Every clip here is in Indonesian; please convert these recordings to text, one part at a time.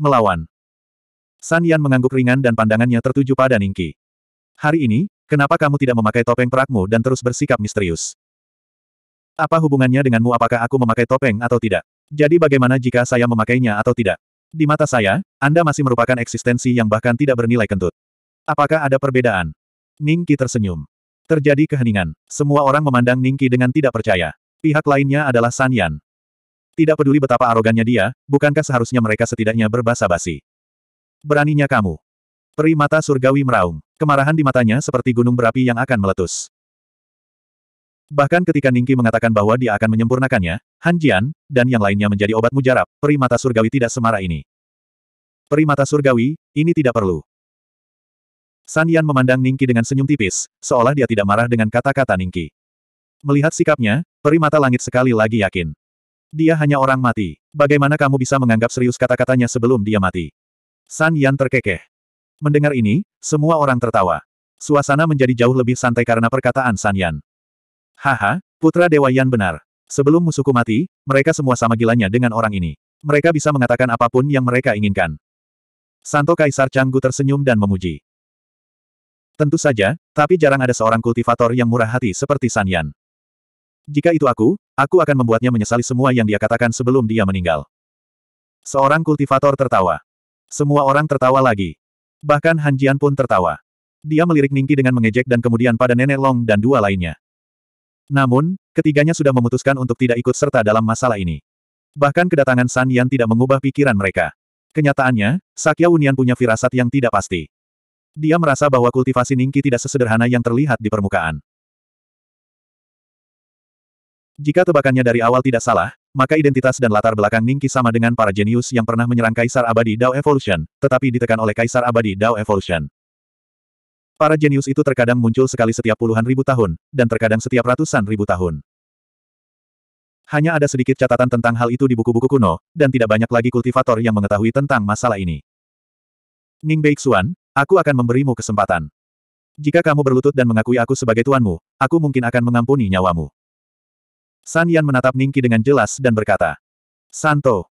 melawan. San Yan mengangguk ringan dan pandangannya tertuju pada Ningki. Hari ini, kenapa kamu tidak memakai topeng perakmu dan terus bersikap misterius? Apa hubungannya denganmu apakah aku memakai topeng atau tidak? Jadi bagaimana jika saya memakainya atau tidak? Di mata saya, Anda masih merupakan eksistensi yang bahkan tidak bernilai kentut. Apakah ada perbedaan? Ningki tersenyum. Terjadi keheningan. Semua orang memandang Ningki dengan tidak percaya. Pihak lainnya adalah San Yan. Tidak peduli betapa arogannya dia, bukankah seharusnya mereka setidaknya berbahasa basi? Beraninya kamu. Peri mata surgawi meraung. Kemarahan di matanya seperti gunung berapi yang akan meletus. Bahkan ketika Ningki mengatakan bahwa dia akan menyempurnakannya, Han Jian, dan yang lainnya menjadi obat mujarab, peri mata surgawi tidak semarah ini. Peri mata surgawi, ini tidak perlu. San Yan memandang Ningki dengan senyum tipis, seolah dia tidak marah dengan kata-kata Ningki. Melihat sikapnya, peri mata langit sekali lagi yakin. Dia hanya orang mati. Bagaimana kamu bisa menganggap serius kata-katanya sebelum dia mati? San Yan terkekeh. Mendengar ini, semua orang tertawa. Suasana menjadi jauh lebih santai karena perkataan San Yan. Haha, putra Dewa Yan benar. Sebelum musuhku mati, mereka semua sama gilanya dengan orang ini. Mereka bisa mengatakan apapun yang mereka inginkan. Santo Kaisar Canggu tersenyum dan memuji. Tentu saja, tapi jarang ada seorang kultivator yang murah hati seperti San Yan. Jika itu aku, aku akan membuatnya menyesali semua yang dia katakan sebelum dia meninggal. Seorang kultivator tertawa. Semua orang tertawa lagi. Bahkan Han Jian pun tertawa. Dia melirik Ningki dengan mengejek dan kemudian pada Nenek Long dan dua lainnya. Namun, ketiganya sudah memutuskan untuk tidak ikut serta dalam masalah ini. Bahkan kedatangan San Yan tidak mengubah pikiran mereka. Kenyataannya, Sakya Unian punya firasat yang tidak pasti. Dia merasa bahwa kultivasi Ningki tidak sesederhana yang terlihat di permukaan. Jika tebakannya dari awal tidak salah, maka identitas dan latar belakang Ningki sama dengan para jenius yang pernah menyerang Kaisar Abadi Dao Evolution, tetapi ditekan oleh Kaisar Abadi Dao Evolution. Para jenius itu terkadang muncul sekali setiap puluhan ribu tahun, dan terkadang setiap ratusan ribu tahun. Hanya ada sedikit catatan tentang hal itu di buku-buku kuno, dan tidak banyak lagi kultivator yang mengetahui tentang masalah ini. Ning Beixuan, aku akan memberimu kesempatan. Jika kamu berlutut dan mengakui aku sebagai tuanmu, aku mungkin akan mengampuni nyawamu. San Yan menatap Ningki dengan jelas dan berkata. Santo.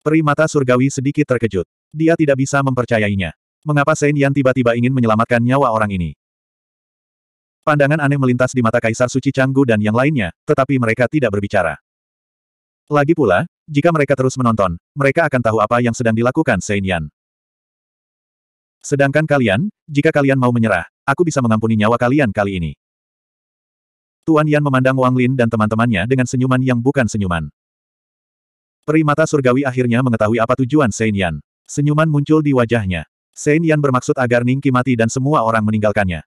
Primata surgawi sedikit terkejut. Dia tidak bisa mempercayainya. Mengapa Sen Yan tiba-tiba ingin menyelamatkan nyawa orang ini? Pandangan aneh melintas di mata Kaisar Suci Canggu dan yang lainnya, tetapi mereka tidak berbicara. Lagi pula, jika mereka terus menonton, mereka akan tahu apa yang sedang dilakukan Sen Yan. Sedangkan kalian, jika kalian mau menyerah, aku bisa mengampuni nyawa kalian kali ini. Tuan Yan memandang Wang Lin dan teman-temannya dengan senyuman yang bukan senyuman. Primata surgawi akhirnya mengetahui apa tujuan Sein Yan. Senyuman muncul di wajahnya. Sein Yan bermaksud agar Ning Qi mati dan semua orang meninggalkannya.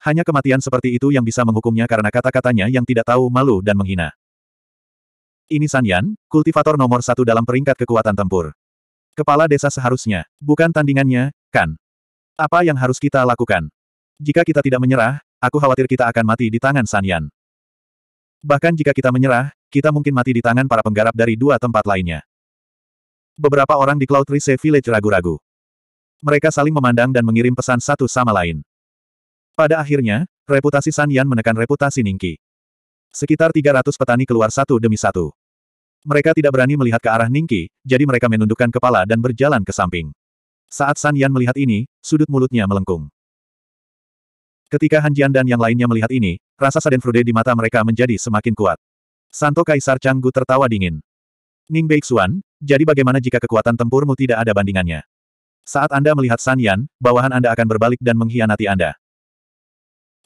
Hanya kematian seperti itu yang bisa menghukumnya karena kata-katanya yang tidak tahu malu dan menghina. Ini San Yan, kultivator nomor satu dalam peringkat kekuatan tempur. Kepala desa seharusnya, bukan tandingannya, kan? Apa yang harus kita lakukan? Jika kita tidak menyerah, Aku khawatir kita akan mati di tangan Sanyan. Bahkan jika kita menyerah, kita mungkin mati di tangan para penggarap dari dua tempat lainnya. Beberapa orang di Cloud Rise Village ragu-ragu. Mereka saling memandang dan mengirim pesan satu sama lain. Pada akhirnya, reputasi Sanyan menekan reputasi Ningki. Sekitar 300 petani keluar satu demi satu. Mereka tidak berani melihat ke arah Ningki, jadi mereka menundukkan kepala dan berjalan ke samping. Saat Sanyan melihat ini, sudut mulutnya melengkung. Ketika Han Jian dan yang lainnya melihat ini, rasa saden frude di mata mereka menjadi semakin kuat. Santo Kaisar Canggu tertawa dingin. Ning Beixuan, jadi bagaimana jika kekuatan tempurmu tidak ada bandingannya? Saat Anda melihat San Yan, bawahan Anda akan berbalik dan mengkhianati Anda.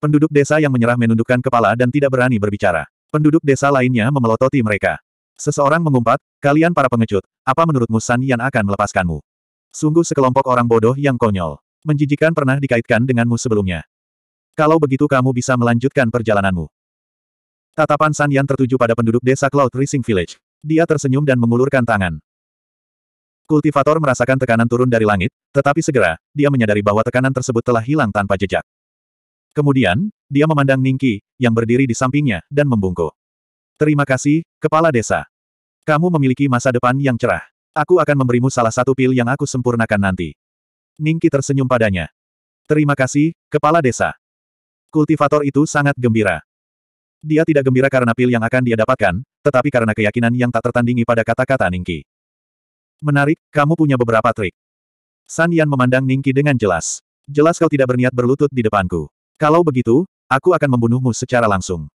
Penduduk desa yang menyerah menundukkan kepala dan tidak berani berbicara. Penduduk desa lainnya memelototi mereka. Seseorang mengumpat, kalian para pengecut, apa menurutmu San Yan akan melepaskanmu? Sungguh sekelompok orang bodoh yang konyol. Menjijikan pernah dikaitkan denganmu sebelumnya. Kalau begitu kamu bisa melanjutkan perjalananmu. Tatapan San Yan tertuju pada penduduk desa Cloud Rising Village. Dia tersenyum dan mengulurkan tangan. Kultivator merasakan tekanan turun dari langit, tetapi segera, dia menyadari bahwa tekanan tersebut telah hilang tanpa jejak. Kemudian, dia memandang Ningki, yang berdiri di sampingnya, dan membungkuk. Terima kasih, Kepala Desa. Kamu memiliki masa depan yang cerah. Aku akan memberimu salah satu pil yang aku sempurnakan nanti. Ningki tersenyum padanya. Terima kasih, Kepala Desa. Kultivator itu sangat gembira. Dia tidak gembira karena pil yang akan dia dapatkan, tetapi karena keyakinan yang tak tertandingi pada kata-kata Ningki. Menarik, kamu punya beberapa trik. San Yan memandang Ningki dengan jelas. Jelas kau tidak berniat berlutut di depanku. Kalau begitu, aku akan membunuhmu secara langsung.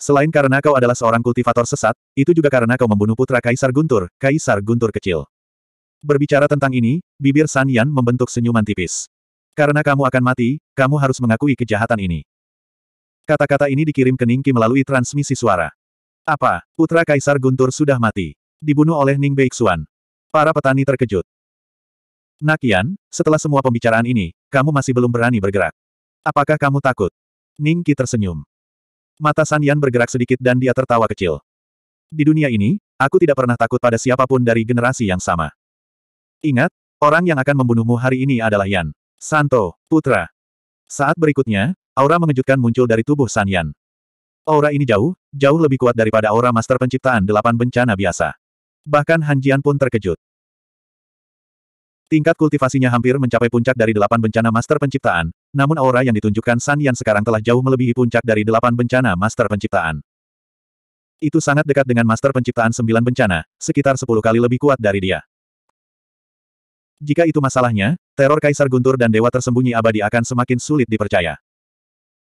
Selain karena kau adalah seorang kultivator sesat, itu juga karena kau membunuh putra Kaisar Guntur, Kaisar Guntur kecil. Berbicara tentang ini, bibir San Yan membentuk senyuman tipis. Karena kamu akan mati, kamu harus mengakui kejahatan ini. Kata-kata ini dikirim ke Ningki melalui transmisi suara. Apa, putra Kaisar Guntur sudah mati? Dibunuh oleh Ning Beixuan. Para petani terkejut. Nakian, setelah semua pembicaraan ini, kamu masih belum berani bergerak. Apakah kamu takut? Ningki tersenyum. Mata San bergerak sedikit dan dia tertawa kecil. Di dunia ini, aku tidak pernah takut pada siapapun dari generasi yang sama. Ingat, orang yang akan membunuhmu hari ini adalah Yan. Santo, Putra. Saat berikutnya, aura mengejutkan muncul dari tubuh San Yan. Aura ini jauh, jauh lebih kuat daripada aura master penciptaan delapan bencana biasa. Bahkan Han Jian pun terkejut. Tingkat kultivasinya hampir mencapai puncak dari delapan bencana master penciptaan, namun aura yang ditunjukkan San Yan sekarang telah jauh melebihi puncak dari delapan bencana master penciptaan. Itu sangat dekat dengan master penciptaan sembilan bencana, sekitar sepuluh kali lebih kuat dari dia. Jika itu masalahnya, teror Kaisar Guntur dan Dewa Tersembunyi Abadi akan semakin sulit dipercaya.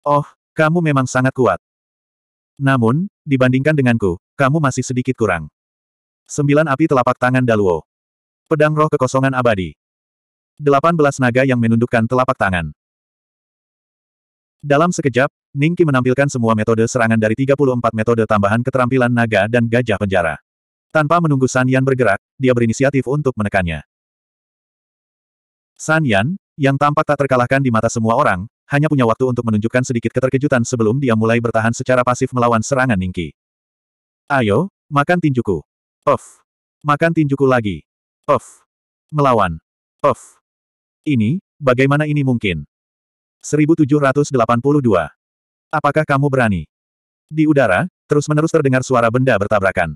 Oh, kamu memang sangat kuat. Namun, dibandingkan denganku, kamu masih sedikit kurang. Sembilan api telapak tangan Daluo. Pedang roh kekosongan abadi. Delapan belas naga yang menundukkan telapak tangan. Dalam sekejap, Ningki menampilkan semua metode serangan dari 34 metode tambahan keterampilan naga dan gajah penjara. Tanpa menunggu San bergerak, dia berinisiatif untuk menekannya. San Yan, yang tampak tak terkalahkan di mata semua orang, hanya punya waktu untuk menunjukkan sedikit keterkejutan sebelum dia mulai bertahan secara pasif melawan serangan Ningki. Ayo, makan tinjuku. Of, Makan tinjuku lagi. Of, Melawan. Of, Ini, bagaimana ini mungkin? 1782. Apakah kamu berani? Di udara, terus-menerus terdengar suara benda bertabrakan.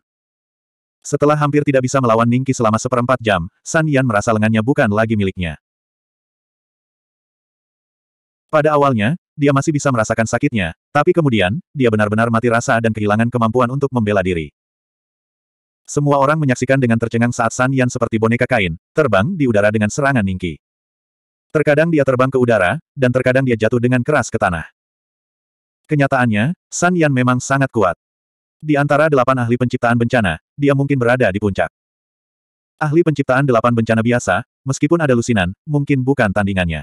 Setelah hampir tidak bisa melawan Ningki selama seperempat jam, San Yan merasa lengannya bukan lagi miliknya. Pada awalnya, dia masih bisa merasakan sakitnya, tapi kemudian, dia benar-benar mati rasa dan kehilangan kemampuan untuk membela diri. Semua orang menyaksikan dengan tercengang saat San Yan seperti boneka kain, terbang di udara dengan serangan Ningki. Terkadang dia terbang ke udara, dan terkadang dia jatuh dengan keras ke tanah. Kenyataannya, San Yan memang sangat kuat. Di antara delapan ahli penciptaan bencana, dia mungkin berada di puncak. Ahli penciptaan delapan bencana biasa, meskipun ada lusinan, mungkin bukan tandingannya.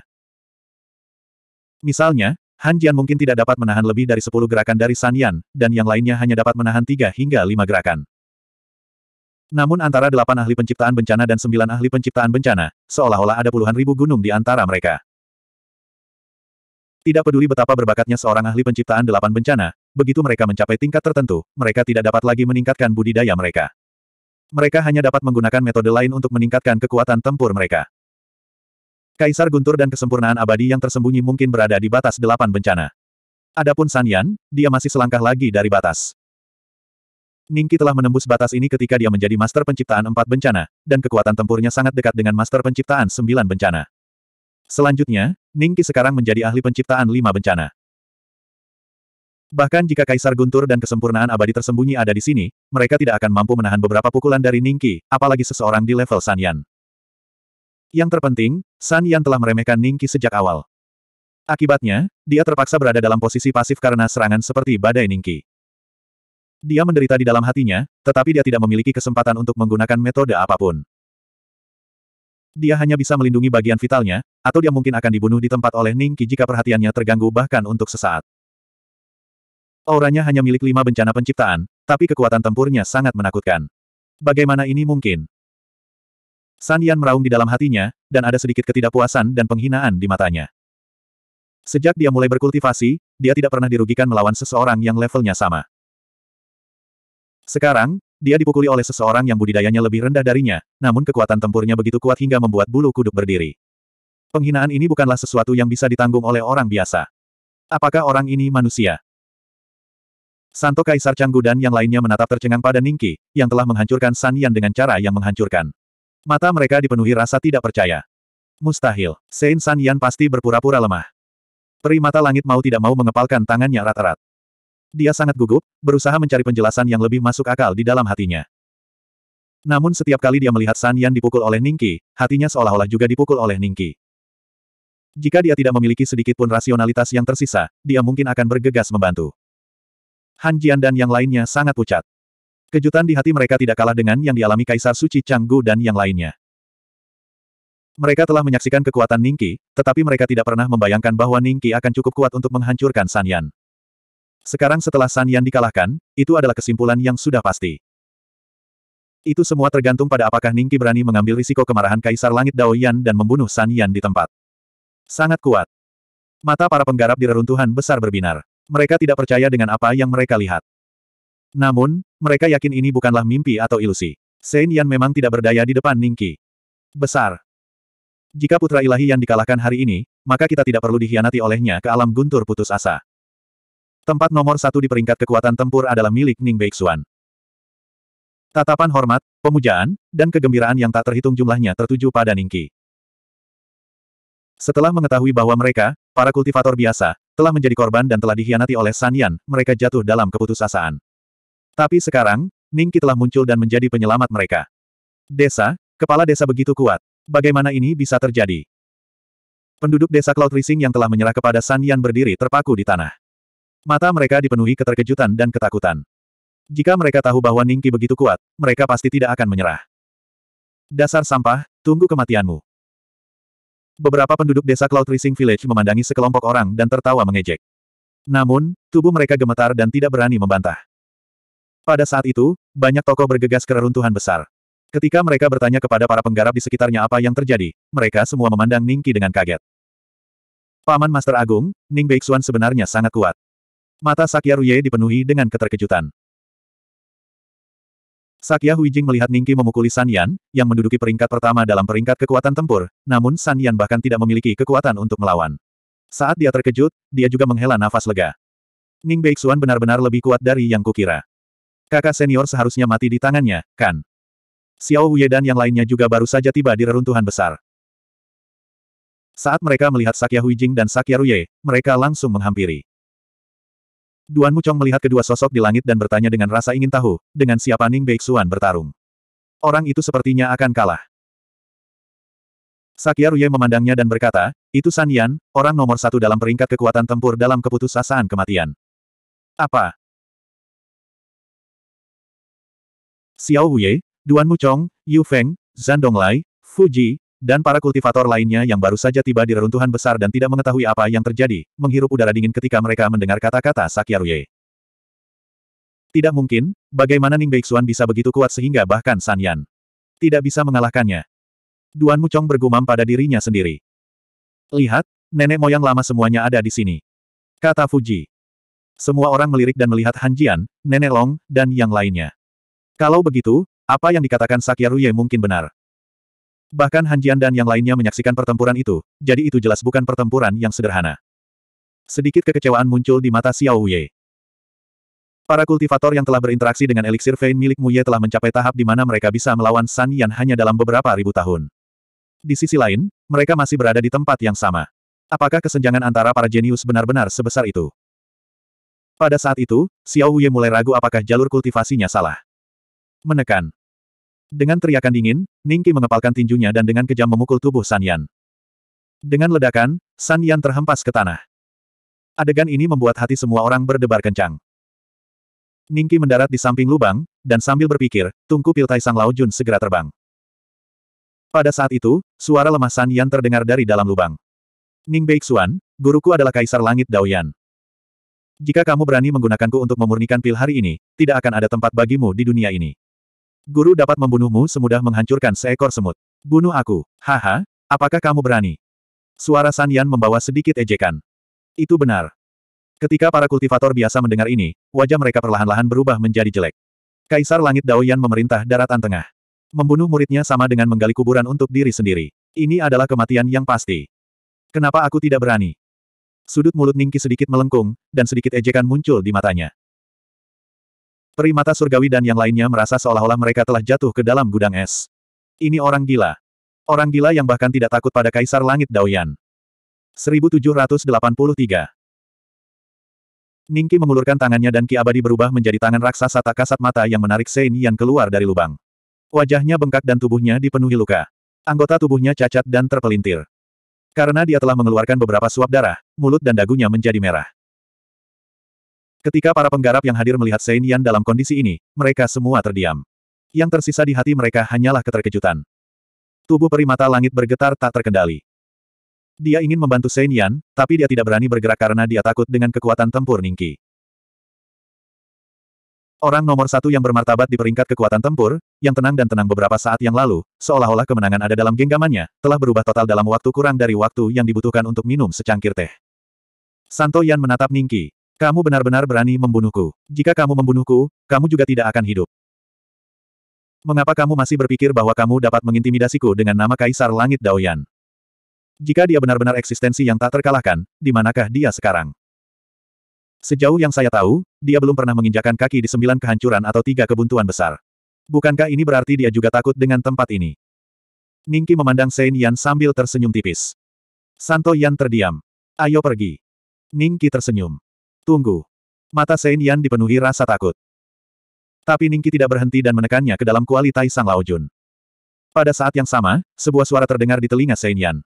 Misalnya, Han Jian mungkin tidak dapat menahan lebih dari 10 gerakan dari San Yan, dan yang lainnya hanya dapat menahan 3 hingga 5 gerakan. Namun antara delapan ahli penciptaan bencana dan sembilan ahli penciptaan bencana, seolah-olah ada puluhan ribu gunung di antara mereka. Tidak peduli betapa berbakatnya seorang ahli penciptaan delapan bencana, begitu mereka mencapai tingkat tertentu, mereka tidak dapat lagi meningkatkan budidaya mereka. Mereka hanya dapat menggunakan metode lain untuk meningkatkan kekuatan tempur mereka. Kaisar Guntur dan kesempurnaan abadi yang tersembunyi mungkin berada di batas delapan bencana. Adapun San Yan, dia masih selangkah lagi dari batas. Ningki telah menembus batas ini ketika dia menjadi master penciptaan empat bencana, dan kekuatan tempurnya sangat dekat dengan master penciptaan sembilan bencana. Selanjutnya, Ningki sekarang menjadi ahli penciptaan lima bencana. Bahkan jika Kaisar Guntur dan kesempurnaan abadi tersembunyi ada di sini, mereka tidak akan mampu menahan beberapa pukulan dari Ningki, apalagi seseorang di level Yan. Yang terpenting, San Yan telah meremehkan Ningki sejak awal. Akibatnya, dia terpaksa berada dalam posisi pasif karena serangan seperti badai Ningki. Dia menderita di dalam hatinya, tetapi dia tidak memiliki kesempatan untuk menggunakan metode apapun. Dia hanya bisa melindungi bagian vitalnya, atau dia mungkin akan dibunuh di tempat oleh Ningki jika perhatiannya terganggu bahkan untuk sesaat. Auranya hanya milik lima bencana penciptaan, tapi kekuatan tempurnya sangat menakutkan. Bagaimana ini mungkin? San Yan meraung di dalam hatinya, dan ada sedikit ketidakpuasan dan penghinaan di matanya. Sejak dia mulai berkultivasi, dia tidak pernah dirugikan melawan seseorang yang levelnya sama. Sekarang, dia dipukuli oleh seseorang yang budidayanya lebih rendah darinya, namun kekuatan tempurnya begitu kuat hingga membuat bulu kuduk berdiri. Penghinaan ini bukanlah sesuatu yang bisa ditanggung oleh orang biasa. Apakah orang ini manusia? Santo Kaisar Canggu dan yang lainnya menatap tercengang pada Ningki, yang telah menghancurkan San Yan dengan cara yang menghancurkan. Mata mereka dipenuhi rasa tidak percaya. Mustahil, Saint San Yan pasti berpura-pura lemah. Peri Mata langit mau tidak mau mengepalkan tangannya rata rata Dia sangat gugup, berusaha mencari penjelasan yang lebih masuk akal di dalam hatinya. Namun setiap kali dia melihat San Yan dipukul oleh Ningki, hatinya seolah-olah juga dipukul oleh Ningki. Jika dia tidak memiliki sedikit pun rasionalitas yang tersisa, dia mungkin akan bergegas membantu. Han Jian dan yang lainnya sangat pucat. Kejutan di hati mereka tidak kalah dengan yang dialami Kaisar Suci Canggu dan yang lainnya. Mereka telah menyaksikan kekuatan Ningqi, tetapi mereka tidak pernah membayangkan bahwa Ningqi akan cukup kuat untuk menghancurkan San Yan. Sekarang setelah San Yan dikalahkan, itu adalah kesimpulan yang sudah pasti. Itu semua tergantung pada apakah Ningqi berani mengambil risiko kemarahan Kaisar Langit Dao Yan dan membunuh San Yan di tempat. Sangat kuat. Mata para penggarap di reruntuhan besar berbinar. Mereka tidak percaya dengan apa yang mereka lihat. Namun, mereka yakin ini bukanlah mimpi atau ilusi. Sein Yan memang tidak berdaya di depan Ningki. Besar. Jika putra ilahi yang dikalahkan hari ini, maka kita tidak perlu dikhianati olehnya ke alam guntur putus asa. Tempat nomor satu di peringkat kekuatan tempur adalah milik Ning Beixuan. Tatapan hormat, pemujaan, dan kegembiraan yang tak terhitung jumlahnya tertuju pada Ningki. Setelah mengetahui bahwa mereka, para kultivator biasa, telah menjadi korban dan telah dikhianati oleh San Yan, mereka jatuh dalam keputusasaan. Tapi sekarang, Ningki telah muncul dan menjadi penyelamat mereka. Desa, kepala desa begitu kuat. Bagaimana ini bisa terjadi? Penduduk desa Cloud Rising yang telah menyerah kepada San Yan berdiri terpaku di tanah. Mata mereka dipenuhi keterkejutan dan ketakutan. Jika mereka tahu bahwa Ningki begitu kuat, mereka pasti tidak akan menyerah. Dasar sampah, tunggu kematianmu. Beberapa penduduk desa Cloud Rising Village memandangi sekelompok orang dan tertawa mengejek. Namun, tubuh mereka gemetar dan tidak berani membantah. Pada saat itu, banyak tokoh bergegas ke reruntuhan besar. Ketika mereka bertanya kepada para penggarap di sekitarnya apa yang terjadi, mereka semua memandang Ningki dengan kaget. Paman Master Agung, Ning Beixuan sebenarnya sangat kuat. Mata Sakya Ruye dipenuhi dengan keterkejutan. Sakya Huijing melihat Ningki memukuli San Yan, yang menduduki peringkat pertama dalam peringkat kekuatan tempur, namun San Yan bahkan tidak memiliki kekuatan untuk melawan. Saat dia terkejut, dia juga menghela nafas lega. Ning Beixuan benar-benar lebih kuat dari yang kukira. Kakak senior seharusnya mati di tangannya, kan? Xiao Huye dan yang lainnya juga baru saja tiba di reruntuhan besar. Saat mereka melihat Sakya Huijing dan Sakya Ruye, mereka langsung menghampiri. Duan Mucong melihat kedua sosok di langit dan bertanya dengan rasa ingin tahu, dengan siapa Ning Beixuan bertarung. Orang itu sepertinya akan kalah. Sakya Ruye memandangnya dan berkata, itu San Yan, orang nomor satu dalam peringkat kekuatan tempur dalam keputusasaan kematian. Apa? Xiao Huye, Duan Muchong, Yu Feng, Zhan Donglai, Fuji, dan para kultivator lainnya yang baru saja tiba di reruntuhan besar dan tidak mengetahui apa yang terjadi, menghirup udara dingin ketika mereka mendengar kata-kata Ruye. Tidak mungkin, bagaimana Ning Beixuan bisa begitu kuat sehingga bahkan San Yan tidak bisa mengalahkannya. Duan Muchong bergumam pada dirinya sendiri. Lihat, nenek moyang lama semuanya ada di sini. Kata Fuji. Semua orang melirik dan melihat Han Jian, Nenek Long, dan yang lainnya. Kalau begitu, apa yang dikatakan Sakyaruye mungkin benar. Bahkan Hanjian dan yang lainnya menyaksikan pertempuran itu, jadi itu jelas bukan pertempuran yang sederhana. Sedikit kekecewaan muncul di mata Xiao Wei. Para kultivator yang telah berinteraksi dengan eliksir vein milik Mu Ye telah mencapai tahap di mana mereka bisa melawan San Yan hanya dalam beberapa ribu tahun. Di sisi lain, mereka masih berada di tempat yang sama. Apakah kesenjangan antara para jenius benar-benar sebesar itu? Pada saat itu, Xiao Wei mulai ragu apakah jalur kultivasinya salah. Menekan. Dengan teriakan dingin, Ningki mengepalkan tinjunya dan dengan kejam memukul tubuh San Yan. Dengan ledakan, San Yan terhempas ke tanah. Adegan ini membuat hati semua orang berdebar kencang. Ningki mendarat di samping lubang, dan sambil berpikir, tungku piltai Sang Lao Jun segera terbang. Pada saat itu, suara lemah San Yan terdengar dari dalam lubang. Ning Beixuan, guruku adalah Kaisar Langit Daoyan. Jika kamu berani menggunakanku untuk memurnikan pil hari ini, tidak akan ada tempat bagimu di dunia ini. Guru dapat membunuhmu semudah menghancurkan seekor semut. Bunuh aku. Haha, apakah kamu berani? Suara San Yan membawa sedikit ejekan. Itu benar. Ketika para kultivator biasa mendengar ini, wajah mereka perlahan-lahan berubah menjadi jelek. Kaisar Langit Daoyan memerintah daratan tengah. Membunuh muridnya sama dengan menggali kuburan untuk diri sendiri. Ini adalah kematian yang pasti. Kenapa aku tidak berani? Sudut mulut Ningki sedikit melengkung, dan sedikit ejekan muncul di matanya. Primata surgawi dan yang lainnya merasa seolah-olah mereka telah jatuh ke dalam gudang es. Ini orang gila. Orang gila yang bahkan tidak takut pada Kaisar Langit Daoyan. 1783 Ningki mengulurkan tangannya dan Ki Abadi berubah menjadi tangan raksasa tak kasat mata yang menarik Sein yang keluar dari lubang. Wajahnya bengkak dan tubuhnya dipenuhi luka. Anggota tubuhnya cacat dan terpelintir. Karena dia telah mengeluarkan beberapa suap darah, mulut dan dagunya menjadi merah. Ketika para penggarap yang hadir melihat Sein Yan dalam kondisi ini, mereka semua terdiam. Yang tersisa di hati mereka hanyalah keterkejutan. Tubuh perimata langit bergetar tak terkendali. Dia ingin membantu Sein Yan, tapi dia tidak berani bergerak karena dia takut dengan kekuatan tempur Ningki. Orang nomor satu yang bermartabat di peringkat kekuatan tempur, yang tenang dan tenang beberapa saat yang lalu, seolah-olah kemenangan ada dalam genggamannya, telah berubah total dalam waktu kurang dari waktu yang dibutuhkan untuk minum secangkir teh. Santo Yan menatap Ningki, kamu benar-benar berani membunuhku. Jika kamu membunuhku, kamu juga tidak akan hidup. Mengapa kamu masih berpikir bahwa kamu dapat mengintimidasiku dengan nama Kaisar Langit Daoyan? Jika dia benar-benar eksistensi yang tak terkalahkan, di manakah dia sekarang? Sejauh yang saya tahu, dia belum pernah menginjakan kaki di sembilan kehancuran atau tiga kebuntuan besar. Bukankah ini berarti dia juga takut dengan tempat ini? Ningki memandang Sein Yan sambil tersenyum tipis. Santo Yan terdiam. Ayo pergi. Ningki tersenyum. Tunggu. Mata Sein Yan dipenuhi rasa takut. Tapi Ningki tidak berhenti dan menekannya ke dalam kuali Tai Sang Lao Jun. Pada saat yang sama, sebuah suara terdengar di telinga Sein Yan.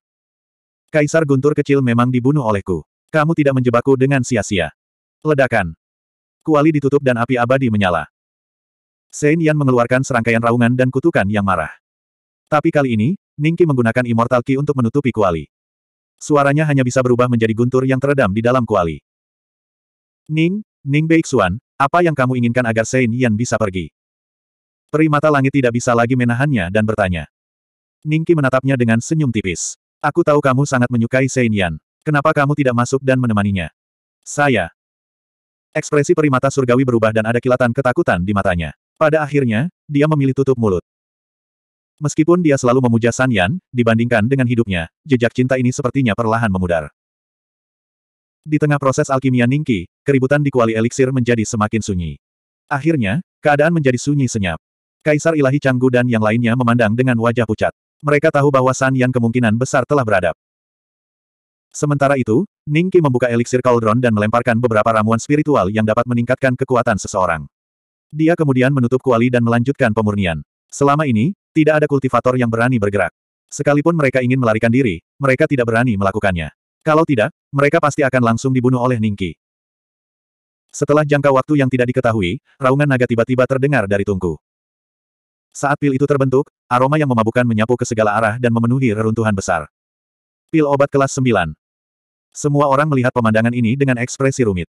Kaisar Guntur kecil memang dibunuh olehku. Kamu tidak menjebakku dengan sia-sia. Ledakan. Kuali ditutup dan api abadi menyala. Sein Yan mengeluarkan serangkaian raungan dan kutukan yang marah. Tapi kali ini, Ningki menggunakan Immortal Ki untuk menutupi kuali. Suaranya hanya bisa berubah menjadi guntur yang teredam di dalam kuali. Ning, Ning Beixuan, apa yang kamu inginkan agar Sein Yan bisa pergi? Peri Mata langit tidak bisa lagi menahannya dan bertanya. Ningki menatapnya dengan senyum tipis. Aku tahu kamu sangat menyukai Sein Yan. Kenapa kamu tidak masuk dan menemaninya? Saya. Ekspresi Peri Mata surgawi berubah dan ada kilatan ketakutan di matanya. Pada akhirnya, dia memilih tutup mulut. Meskipun dia selalu memuja San Yan, dibandingkan dengan hidupnya, jejak cinta ini sepertinya perlahan memudar. Di tengah proses alkimia Ningki, keributan di kuali eliksir menjadi semakin sunyi. Akhirnya, keadaan menjadi sunyi senyap. Kaisar Ilahi Canggu dan yang lainnya memandang dengan wajah pucat. Mereka tahu bahwa San yang kemungkinan besar telah beradab. Sementara itu, Ningki membuka eliksir cauldron dan melemparkan beberapa ramuan spiritual yang dapat meningkatkan kekuatan seseorang. Dia kemudian menutup kuali dan melanjutkan pemurnian. Selama ini, tidak ada kultivator yang berani bergerak. Sekalipun mereka ingin melarikan diri, mereka tidak berani melakukannya. Kalau tidak, mereka pasti akan langsung dibunuh oleh Ningki. Setelah jangka waktu yang tidak diketahui, raungan naga tiba-tiba terdengar dari tungku. Saat pil itu terbentuk, aroma yang memabukkan menyapu ke segala arah dan memenuhi reruntuhan besar. Pil obat kelas 9. Semua orang melihat pemandangan ini dengan ekspresi rumit.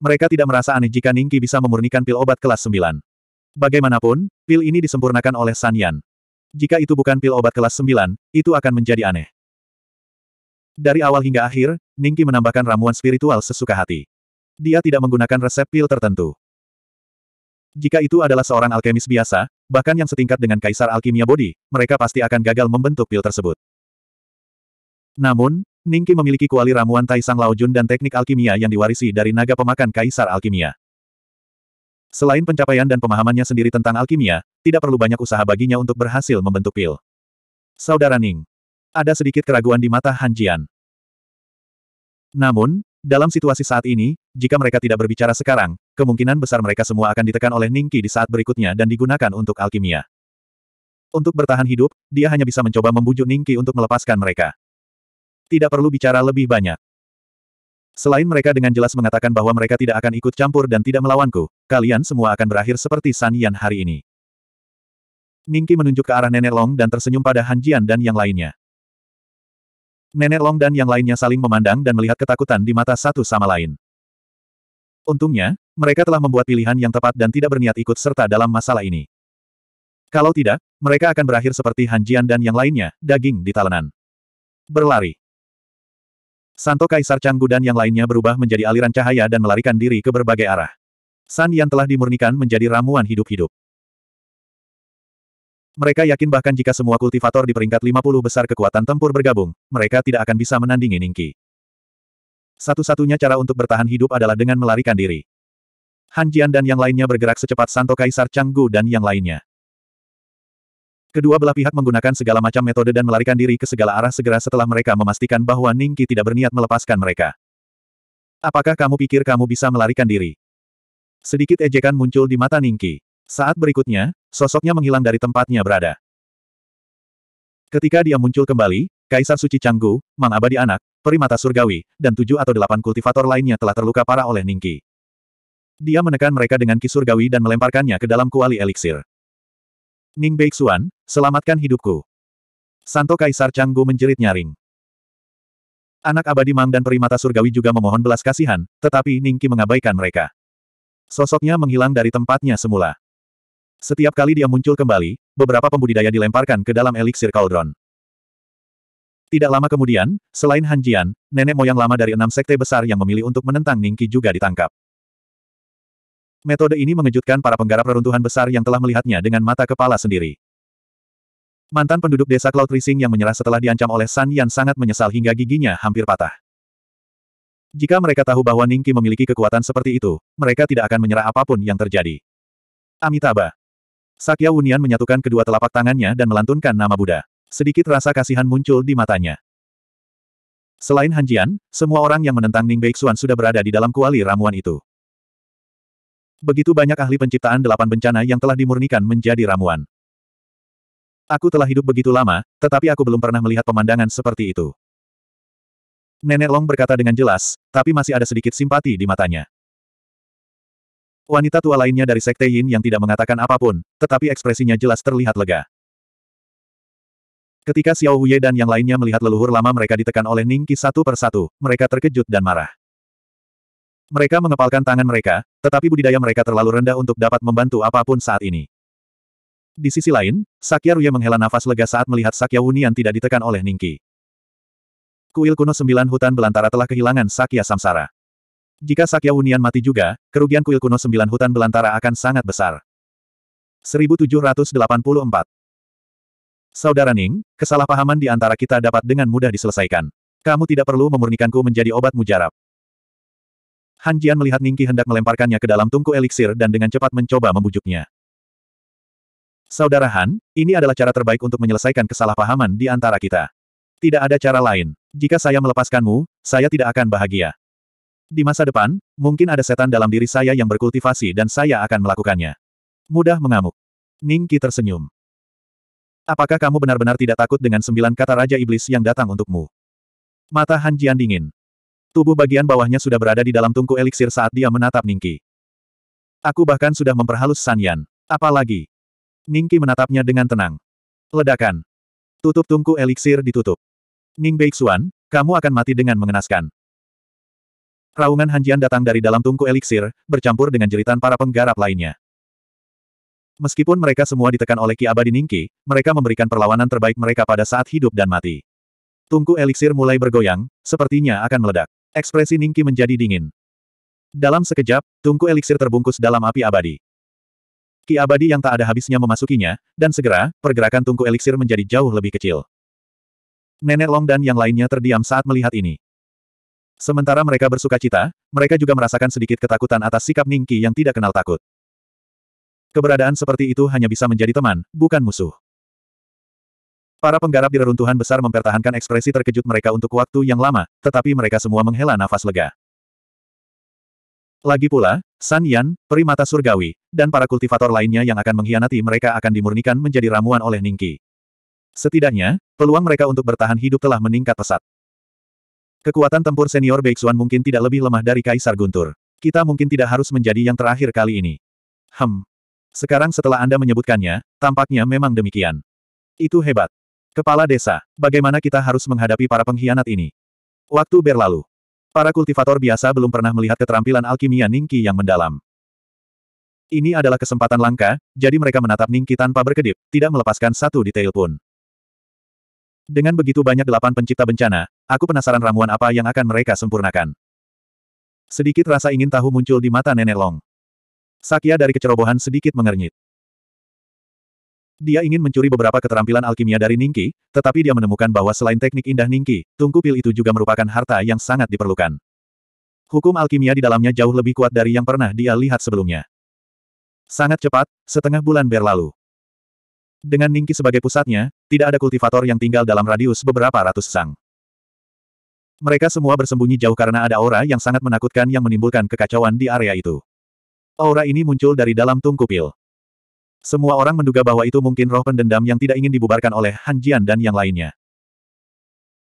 Mereka tidak merasa aneh jika Ningki bisa memurnikan pil obat kelas 9. Bagaimanapun, pil ini disempurnakan oleh Sanyan. Jika itu bukan pil obat kelas 9, itu akan menjadi aneh. Dari awal hingga akhir, Ningki menambahkan ramuan spiritual sesuka hati. Dia tidak menggunakan resep pil tertentu. Jika itu adalah seorang alkemis biasa, bahkan yang setingkat dengan kaisar alkimia bodi, mereka pasti akan gagal membentuk pil tersebut. Namun, Ningki memiliki kuali ramuan Taisang Laojun dan teknik alkimia yang diwarisi dari naga pemakan kaisar alkimia. Selain pencapaian dan pemahamannya sendiri tentang alkimia, tidak perlu banyak usaha baginya untuk berhasil membentuk pil. Saudara Ning, ada sedikit keraguan di mata Han Jian. Namun, dalam situasi saat ini, jika mereka tidak berbicara sekarang, kemungkinan besar mereka semua akan ditekan oleh Ningqi di saat berikutnya dan digunakan untuk alkimia. Untuk bertahan hidup, dia hanya bisa mencoba membujuk Ningqi untuk melepaskan mereka. Tidak perlu bicara lebih banyak. Selain mereka dengan jelas mengatakan bahwa mereka tidak akan ikut campur dan tidak melawanku, kalian semua akan berakhir seperti San Yan hari ini. Ningqi menunjuk ke arah Nenek Long dan tersenyum pada Han Jian dan yang lainnya. Nenek Long dan yang lainnya saling memandang dan melihat ketakutan di mata satu sama lain. Untungnya, mereka telah membuat pilihan yang tepat dan tidak berniat ikut serta dalam masalah ini. Kalau tidak, mereka akan berakhir seperti Hanjian dan yang lainnya, daging di talenan. Berlari. Santo Kaisar Canggu dan yang lainnya berubah menjadi aliran cahaya dan melarikan diri ke berbagai arah. San yang telah dimurnikan menjadi ramuan hidup-hidup. Mereka yakin bahkan jika semua kultivator di peringkat 50 besar kekuatan tempur bergabung, mereka tidak akan bisa menandingi Ningki. Satu-satunya cara untuk bertahan hidup adalah dengan melarikan diri. Han Jian dan yang lainnya bergerak secepat Santo Kaisar Changgu dan yang lainnya. Kedua belah pihak menggunakan segala macam metode dan melarikan diri ke segala arah segera setelah mereka memastikan bahwa Ningki tidak berniat melepaskan mereka. Apakah kamu pikir kamu bisa melarikan diri? Sedikit ejekan muncul di mata Ningki. Saat berikutnya, Sosoknya menghilang dari tempatnya berada. Ketika dia muncul kembali, Kaisar Suci Canggu, Mang Abadi Anak, Peri Mata Surgawi, dan tujuh atau delapan kultivator lainnya telah terluka parah oleh Ningki. Dia menekan mereka dengan Surgawi dan melemparkannya ke dalam kuali eliksir. Ning Beixuan, selamatkan hidupku. Santo Kaisar Canggu menjerit nyaring. Anak abadi Mang dan Peri Mata Surgawi juga memohon belas kasihan, tetapi Ningki mengabaikan mereka. Sosoknya menghilang dari tempatnya semula. Setiap kali dia muncul kembali, beberapa pembudidaya dilemparkan ke dalam eliksir kaldron. Tidak lama kemudian, selain Han Jian, nenek moyang lama dari enam sekte besar yang memilih untuk menentang Ningki juga ditangkap. Metode ini mengejutkan para penggarap reruntuhan besar yang telah melihatnya dengan mata kepala sendiri. Mantan penduduk desa Cloud Rising yang menyerah setelah diancam oleh Sun Yan sangat menyesal hingga giginya hampir patah. Jika mereka tahu bahwa Ningki memiliki kekuatan seperti itu, mereka tidak akan menyerah apapun yang terjadi. Amitabha. Sakya Wunian menyatukan kedua telapak tangannya dan melantunkan nama Buddha. Sedikit rasa kasihan muncul di matanya. Selain Hanjian, semua orang yang menentang Ning Beixuan sudah berada di dalam kuali ramuan itu. Begitu banyak ahli penciptaan delapan bencana yang telah dimurnikan menjadi ramuan. Aku telah hidup begitu lama, tetapi aku belum pernah melihat pemandangan seperti itu. Nenek Long berkata dengan jelas, tapi masih ada sedikit simpati di matanya. Wanita tua lainnya dari Sekte Yin yang tidak mengatakan apapun, tetapi ekspresinya jelas terlihat lega. Ketika Xiao Huye dan yang lainnya melihat leluhur lama mereka ditekan oleh Ning Qi satu persatu, mereka terkejut dan marah. Mereka mengepalkan tangan mereka, tetapi budidaya mereka terlalu rendah untuk dapat membantu apapun saat ini. Di sisi lain, Sakya Ruye menghela nafas lega saat melihat Sakya Wunian tidak ditekan oleh Ningki. Kuil kuno sembilan hutan belantara telah kehilangan Sakya Samsara. Jika Sakya Wunian mati juga, kerugian kuil kuno sembilan hutan belantara akan sangat besar. 1784 Saudara Ning, kesalahpahaman di antara kita dapat dengan mudah diselesaikan. Kamu tidak perlu memurnikanku menjadi obat mujarab. Han Jian melihat Ningki hendak melemparkannya ke dalam tungku eliksir dan dengan cepat mencoba membujuknya. Saudara Han, ini adalah cara terbaik untuk menyelesaikan kesalahpahaman di antara kita. Tidak ada cara lain. Jika saya melepaskanmu, saya tidak akan bahagia. Di masa depan, mungkin ada setan dalam diri saya yang berkultivasi dan saya akan melakukannya. Mudah mengamuk. Ning Qi tersenyum. Apakah kamu benar-benar tidak takut dengan sembilan kata Raja Iblis yang datang untukmu? Mata Han Jian dingin. Tubuh bagian bawahnya sudah berada di dalam tungku eliksir saat dia menatap Ningki. Aku bahkan sudah memperhalus San Yan. Apalagi? Ningki menatapnya dengan tenang. Ledakan. Tutup tungku eliksir ditutup. Ning Beixuan, kamu akan mati dengan mengenaskan. Raungan Hanjian datang dari dalam tungku eliksir, bercampur dengan jeritan para penggarap lainnya. Meskipun mereka semua ditekan oleh Ki Abadi Ningki, mereka memberikan perlawanan terbaik mereka pada saat hidup dan mati. Tungku eliksir mulai bergoyang, sepertinya akan meledak. Ekspresi Ningki menjadi dingin. Dalam sekejap, tungku eliksir terbungkus dalam api abadi. Ki abadi yang tak ada habisnya memasukinya, dan segera, pergerakan tungku eliksir menjadi jauh lebih kecil. Nenek Long dan yang lainnya terdiam saat melihat ini. Sementara mereka bersuka cita, mereka juga merasakan sedikit ketakutan atas sikap Ningki yang tidak kenal takut. Keberadaan seperti itu hanya bisa menjadi teman, bukan musuh. Para penggarap di reruntuhan besar mempertahankan ekspresi terkejut mereka untuk waktu yang lama, tetapi mereka semua menghela nafas lega. Lagi pula, San Yan, primata surgawi, dan para kultivator lainnya yang akan mengkhianati mereka akan dimurnikan menjadi ramuan oleh Ningki. Setidaknya, peluang mereka untuk bertahan hidup telah meningkat pesat. Kekuatan tempur senior Beixuan mungkin tidak lebih lemah dari Kaisar Guntur. Kita mungkin tidak harus menjadi yang terakhir kali ini. Hem. Sekarang setelah Anda menyebutkannya, tampaknya memang demikian. Itu hebat. Kepala desa, bagaimana kita harus menghadapi para pengkhianat ini? Waktu berlalu. Para kultivator biasa belum pernah melihat keterampilan alkimia Ningki yang mendalam. Ini adalah kesempatan langka, jadi mereka menatap Ningki tanpa berkedip, tidak melepaskan satu detail pun. Dengan begitu banyak delapan pencipta bencana, aku penasaran ramuan apa yang akan mereka sempurnakan. Sedikit rasa ingin tahu muncul di mata Nenek Long. Sakya dari kecerobohan sedikit mengernyit. Dia ingin mencuri beberapa keterampilan alkimia dari Ningki, tetapi dia menemukan bahwa selain teknik indah Ningki, tungku pil itu juga merupakan harta yang sangat diperlukan. Hukum alkimia di dalamnya jauh lebih kuat dari yang pernah dia lihat sebelumnya. Sangat cepat, setengah bulan berlalu. Dengan Ningki sebagai pusatnya, tidak ada kultivator yang tinggal dalam radius beberapa ratus sang. Mereka semua bersembunyi jauh karena ada aura yang sangat menakutkan yang menimbulkan kekacauan di area itu. Aura ini muncul dari dalam tungku pil. Semua orang menduga bahwa itu mungkin roh pendendam yang tidak ingin dibubarkan oleh Han Jian dan yang lainnya.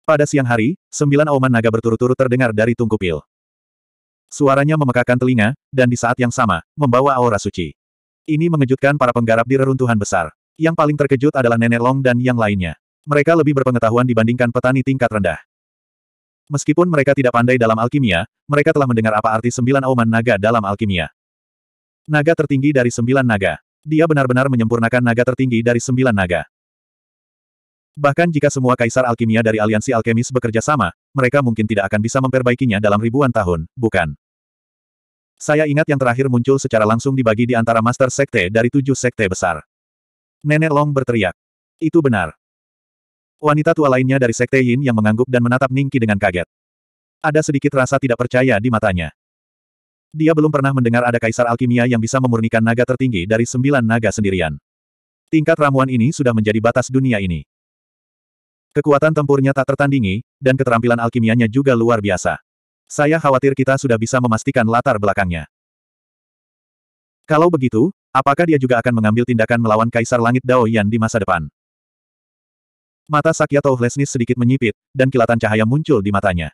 Pada siang hari, sembilan auman naga berturut-turut terdengar dari tungku pil. Suaranya memekakan telinga, dan di saat yang sama, membawa aura suci. Ini mengejutkan para penggarap di reruntuhan besar. Yang paling terkejut adalah Nenek Long dan yang lainnya. Mereka lebih berpengetahuan dibandingkan petani tingkat rendah. Meskipun mereka tidak pandai dalam alkimia, mereka telah mendengar apa arti sembilan auman naga dalam alkimia. Naga tertinggi dari sembilan naga. Dia benar-benar menyempurnakan naga tertinggi dari sembilan naga. Bahkan jika semua kaisar alkimia dari aliansi alkemis bekerja sama, mereka mungkin tidak akan bisa memperbaikinya dalam ribuan tahun, bukan? Saya ingat yang terakhir muncul secara langsung dibagi di antara master sekte dari tujuh sekte besar. Nenek Long berteriak. Itu benar. Wanita tua lainnya dari Sekte Yin yang mengangguk dan menatap Ningki dengan kaget. Ada sedikit rasa tidak percaya di matanya. Dia belum pernah mendengar ada kaisar alkimia yang bisa memurnikan naga tertinggi dari sembilan naga sendirian. Tingkat ramuan ini sudah menjadi batas dunia ini. Kekuatan tempurnya tak tertandingi, dan keterampilan alkimianya juga luar biasa. Saya khawatir kita sudah bisa memastikan latar belakangnya. Kalau begitu, Apakah dia juga akan mengambil tindakan melawan Kaisar Langit Dao Yan di masa depan? Mata Sakyato Hlesnis sedikit menyipit, dan kilatan cahaya muncul di matanya.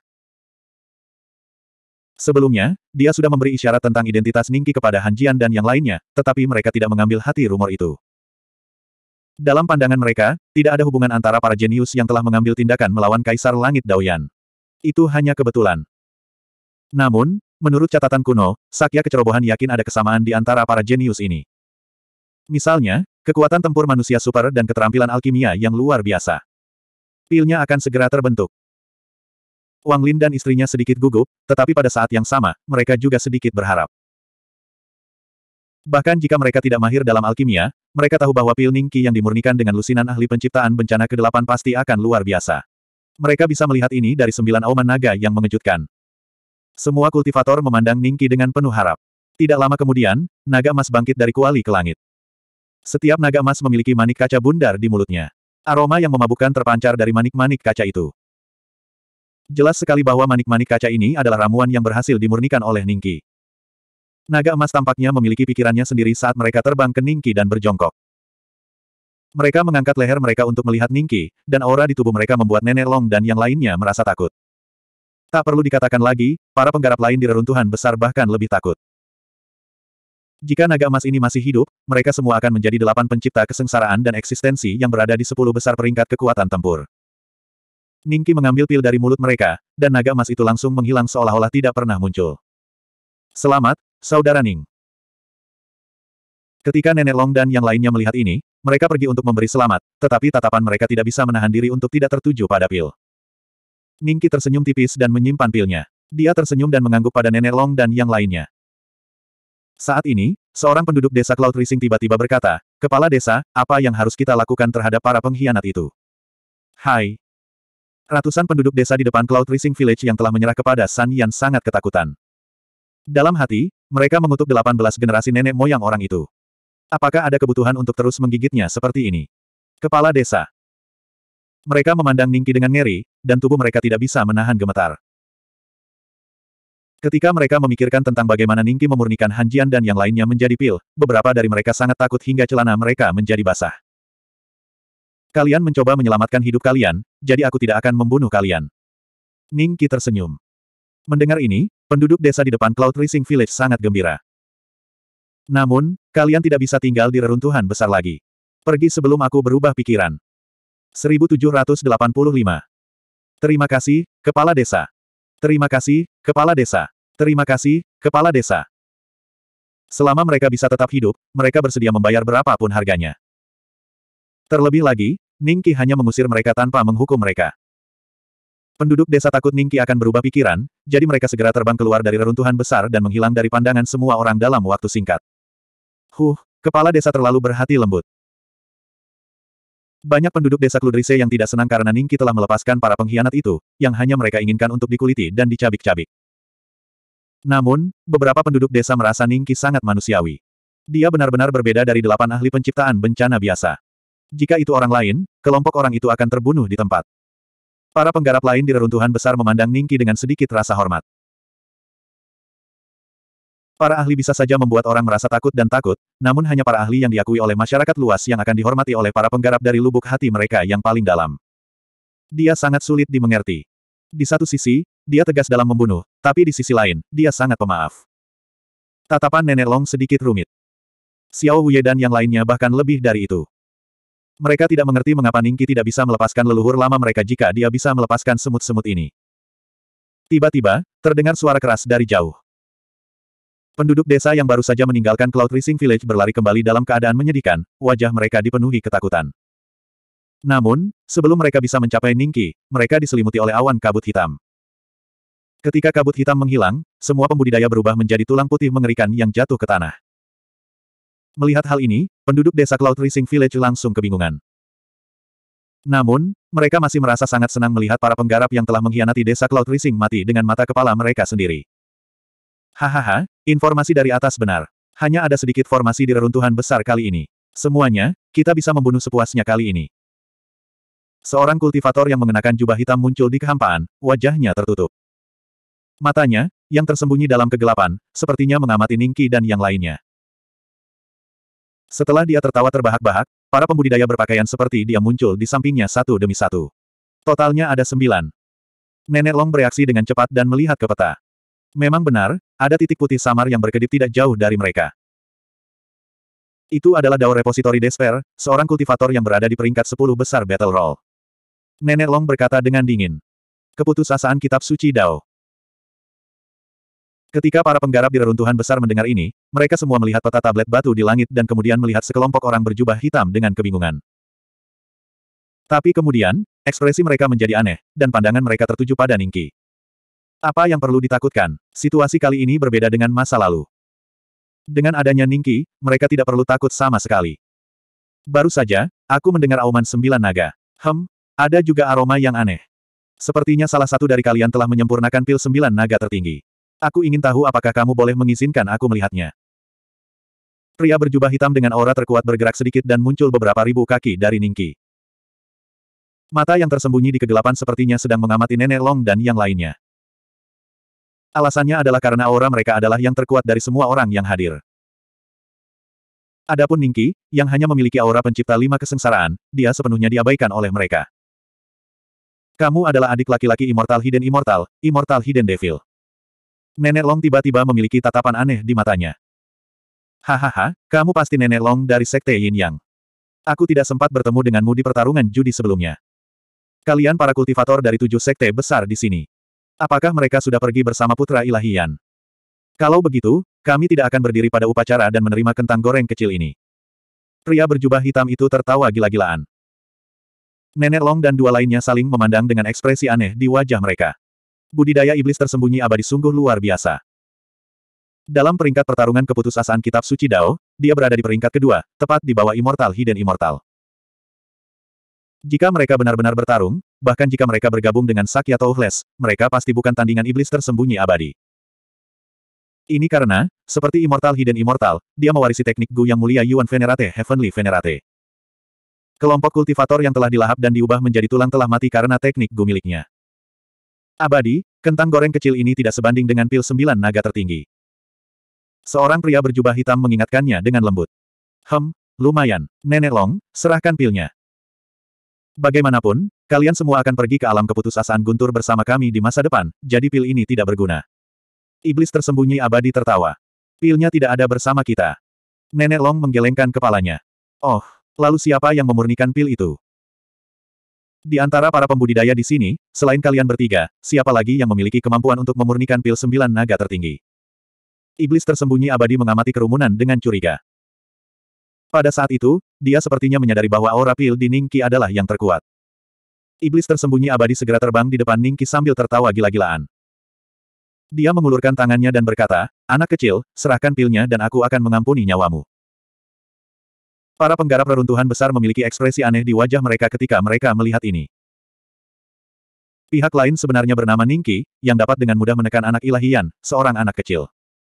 Sebelumnya, dia sudah memberi isyarat tentang identitas Ningki kepada Han Jian dan yang lainnya, tetapi mereka tidak mengambil hati rumor itu. Dalam pandangan mereka, tidak ada hubungan antara para jenius yang telah mengambil tindakan melawan Kaisar Langit Daoyan. Itu hanya kebetulan. Namun, menurut catatan kuno, Sakya kecerobohan yakin ada kesamaan di antara para jenius ini. Misalnya, kekuatan tempur manusia super dan keterampilan alkimia yang luar biasa. Pilnya akan segera terbentuk. Wang Lin dan istrinya sedikit gugup, tetapi pada saat yang sama, mereka juga sedikit berharap. Bahkan jika mereka tidak mahir dalam alkimia, mereka tahu bahwa pil Ningqi yang dimurnikan dengan lusinan ahli penciptaan bencana ke-8 pasti akan luar biasa. Mereka bisa melihat ini dari sembilan auman naga yang mengejutkan. Semua kultivator memandang Ningqi dengan penuh harap. Tidak lama kemudian, naga emas bangkit dari kuali ke langit. Setiap naga emas memiliki manik kaca bundar di mulutnya. Aroma yang memabukkan terpancar dari manik-manik kaca itu. Jelas sekali bahwa manik-manik kaca ini adalah ramuan yang berhasil dimurnikan oleh Ningki. Naga emas tampaknya memiliki pikirannya sendiri saat mereka terbang ke Ningki dan berjongkok. Mereka mengangkat leher mereka untuk melihat Ningki, dan aura di tubuh mereka membuat Nenek Long dan yang lainnya merasa takut. Tak perlu dikatakan lagi, para penggarap lain di reruntuhan besar bahkan lebih takut. Jika naga emas ini masih hidup, mereka semua akan menjadi delapan pencipta kesengsaraan dan eksistensi yang berada di sepuluh besar peringkat kekuatan tempur. Ningki mengambil pil dari mulut mereka, dan naga emas itu langsung menghilang seolah-olah tidak pernah muncul. Selamat, Saudara Ning. Ketika Nenek Long dan yang lainnya melihat ini, mereka pergi untuk memberi selamat, tetapi tatapan mereka tidak bisa menahan diri untuk tidak tertuju pada pil. Ningki tersenyum tipis dan menyimpan pilnya. Dia tersenyum dan mengangguk pada Nenek Long dan yang lainnya. Saat ini, seorang penduduk desa Cloud Rising tiba-tiba berkata, Kepala desa, apa yang harus kita lakukan terhadap para pengkhianat itu? Hai. Ratusan penduduk desa di depan Cloud Rising Village yang telah menyerah kepada Sun Yan sangat ketakutan. Dalam hati, mereka mengutuk 18 generasi nenek moyang orang itu. Apakah ada kebutuhan untuk terus menggigitnya seperti ini? Kepala desa. Mereka memandang Ningki dengan ngeri, dan tubuh mereka tidak bisa menahan gemetar. Ketika mereka memikirkan tentang bagaimana Ningki memurnikan Hanjian dan yang lainnya menjadi pil, beberapa dari mereka sangat takut hingga celana mereka menjadi basah. Kalian mencoba menyelamatkan hidup kalian, jadi aku tidak akan membunuh kalian. Ningki tersenyum. Mendengar ini, penduduk desa di depan Cloud Rising Village sangat gembira. Namun, kalian tidak bisa tinggal di reruntuhan besar lagi. Pergi sebelum aku berubah pikiran. 1785. Terima kasih, Kepala Desa. Terima kasih, Kepala Desa. Terima kasih, Kepala Desa. Selama mereka bisa tetap hidup, mereka bersedia membayar berapapun harganya. Terlebih lagi, Ningki hanya mengusir mereka tanpa menghukum mereka. Penduduk desa takut Ningki akan berubah pikiran, jadi mereka segera terbang keluar dari reruntuhan besar dan menghilang dari pandangan semua orang dalam waktu singkat. Huh, kepala desa terlalu berhati lembut. Banyak penduduk desa Kludrise yang tidak senang karena Ningki telah melepaskan para pengkhianat itu, yang hanya mereka inginkan untuk dikuliti dan dicabik-cabik. Namun, beberapa penduduk desa merasa Ningki sangat manusiawi. Dia benar-benar berbeda dari delapan ahli penciptaan bencana biasa. Jika itu orang lain, kelompok orang itu akan terbunuh di tempat. Para penggarap lain di reruntuhan besar memandang Ningki dengan sedikit rasa hormat. Para ahli bisa saja membuat orang merasa takut dan takut, namun hanya para ahli yang diakui oleh masyarakat luas yang akan dihormati oleh para penggarap dari lubuk hati mereka yang paling dalam. Dia sangat sulit dimengerti. Di satu sisi, dia tegas dalam membunuh, tapi di sisi lain, dia sangat pemaaf. Tatapan Nenek Long sedikit rumit. Xiao Wuye dan yang lainnya bahkan lebih dari itu. Mereka tidak mengerti mengapa Ningki tidak bisa melepaskan leluhur lama mereka jika dia bisa melepaskan semut-semut ini. Tiba-tiba, terdengar suara keras dari jauh. Penduduk desa yang baru saja meninggalkan Cloud Rising Village berlari kembali dalam keadaan menyedihkan, wajah mereka dipenuhi ketakutan. Namun, sebelum mereka bisa mencapai Ningki, mereka diselimuti oleh awan kabut hitam. Ketika kabut hitam menghilang, semua pembudidaya berubah menjadi tulang putih mengerikan yang jatuh ke tanah. Melihat hal ini, penduduk desa Cloud Rising Village langsung kebingungan. Namun, mereka masih merasa sangat senang melihat para penggarap yang telah mengkhianati desa Cloud Rising mati dengan mata kepala mereka sendiri. Hahaha, informasi dari atas benar. Hanya ada sedikit formasi di reruntuhan besar kali ini. Semuanya, kita bisa membunuh sepuasnya kali ini. Seorang kultivator yang mengenakan jubah hitam muncul di kehampaan, wajahnya tertutup. Matanya, yang tersembunyi dalam kegelapan, sepertinya mengamati Ningki dan yang lainnya. Setelah dia tertawa terbahak-bahak, para pembudidaya berpakaian seperti dia muncul di sampingnya satu demi satu. Totalnya ada sembilan. Nenek Long bereaksi dengan cepat dan melihat ke peta. Memang benar, ada titik putih samar yang berkedip tidak jauh dari mereka. Itu adalah Dao Repository Despair, seorang kultivator yang berada di peringkat 10 besar Battle Roll. Nenek Long berkata dengan dingin. Keputusasaan Kitab Suci Dao. Ketika para penggarap di reruntuhan besar mendengar ini, mereka semua melihat peta tablet batu di langit dan kemudian melihat sekelompok orang berjubah hitam dengan kebingungan. Tapi kemudian, ekspresi mereka menjadi aneh, dan pandangan mereka tertuju pada Ningki. Apa yang perlu ditakutkan? Situasi kali ini berbeda dengan masa lalu. Dengan adanya Ningki, mereka tidak perlu takut sama sekali. Baru saja, aku mendengar auman sembilan naga. Hem, ada juga aroma yang aneh. Sepertinya salah satu dari kalian telah menyempurnakan pil sembilan naga tertinggi. Aku ingin tahu apakah kamu boleh mengizinkan aku melihatnya. Pria berjubah hitam dengan aura terkuat bergerak sedikit dan muncul beberapa ribu kaki dari Ningki. Mata yang tersembunyi di kegelapan sepertinya sedang mengamati Nenek Long dan yang lainnya. Alasannya adalah karena aura mereka adalah yang terkuat dari semua orang yang hadir. Adapun Ningki, yang hanya memiliki aura pencipta lima kesengsaraan, dia sepenuhnya diabaikan oleh mereka. Kamu adalah adik laki-laki Immortal Hidden Immortal, Immortal Hidden Devil. Nenek Long tiba-tiba memiliki tatapan aneh di matanya. Hahaha, kamu pasti Nenek Long dari Sekte Yin Yang. Aku tidak sempat bertemu denganmu di pertarungan judi sebelumnya. Kalian para kultivator dari tujuh sekte besar di sini. Apakah mereka sudah pergi bersama putra ilahian? Kalau begitu, kami tidak akan berdiri pada upacara dan menerima kentang goreng kecil ini. Pria berjubah hitam itu tertawa gila-gilaan. Nenek Long dan dua lainnya saling memandang dengan ekspresi aneh di wajah mereka budidaya iblis tersembunyi abadi sungguh luar biasa. Dalam peringkat pertarungan keputusasaan kitab suci Dao, dia berada di peringkat kedua, tepat di bawah Immortal Hidden Immortal. Jika mereka benar-benar bertarung, bahkan jika mereka bergabung dengan Sakya Hles, mereka pasti bukan tandingan iblis tersembunyi abadi. Ini karena, seperti Immortal Hidden Immortal, dia mewarisi teknik Gu yang mulia Yuan Venerate Heavenly Venerate. Kelompok kultivator yang telah dilahap dan diubah menjadi tulang telah mati karena teknik Gu miliknya. Abadi, kentang goreng kecil ini tidak sebanding dengan pil sembilan naga tertinggi. Seorang pria berjubah hitam mengingatkannya dengan lembut. Hem, lumayan, Nenek Long, serahkan pilnya. Bagaimanapun, kalian semua akan pergi ke alam keputusasaan guntur bersama kami di masa depan, jadi pil ini tidak berguna. Iblis tersembunyi abadi tertawa. Pilnya tidak ada bersama kita. Nenek Long menggelengkan kepalanya. Oh, lalu siapa yang memurnikan pil itu? Di antara para pembudidaya di sini, selain kalian bertiga, siapa lagi yang memiliki kemampuan untuk memurnikan pil sembilan naga tertinggi? Iblis tersembunyi abadi mengamati kerumunan dengan curiga. Pada saat itu, dia sepertinya menyadari bahwa aura pil di Ningki adalah yang terkuat. Iblis tersembunyi abadi segera terbang di depan Ningki sambil tertawa gila-gilaan. Dia mengulurkan tangannya dan berkata, Anak kecil, serahkan pilnya dan aku akan mengampuni nyawamu. Para penggarap reruntuhan besar memiliki ekspresi aneh di wajah mereka ketika mereka melihat ini. Pihak lain sebenarnya bernama Ningki, yang dapat dengan mudah menekan anak ilahian, seorang anak kecil.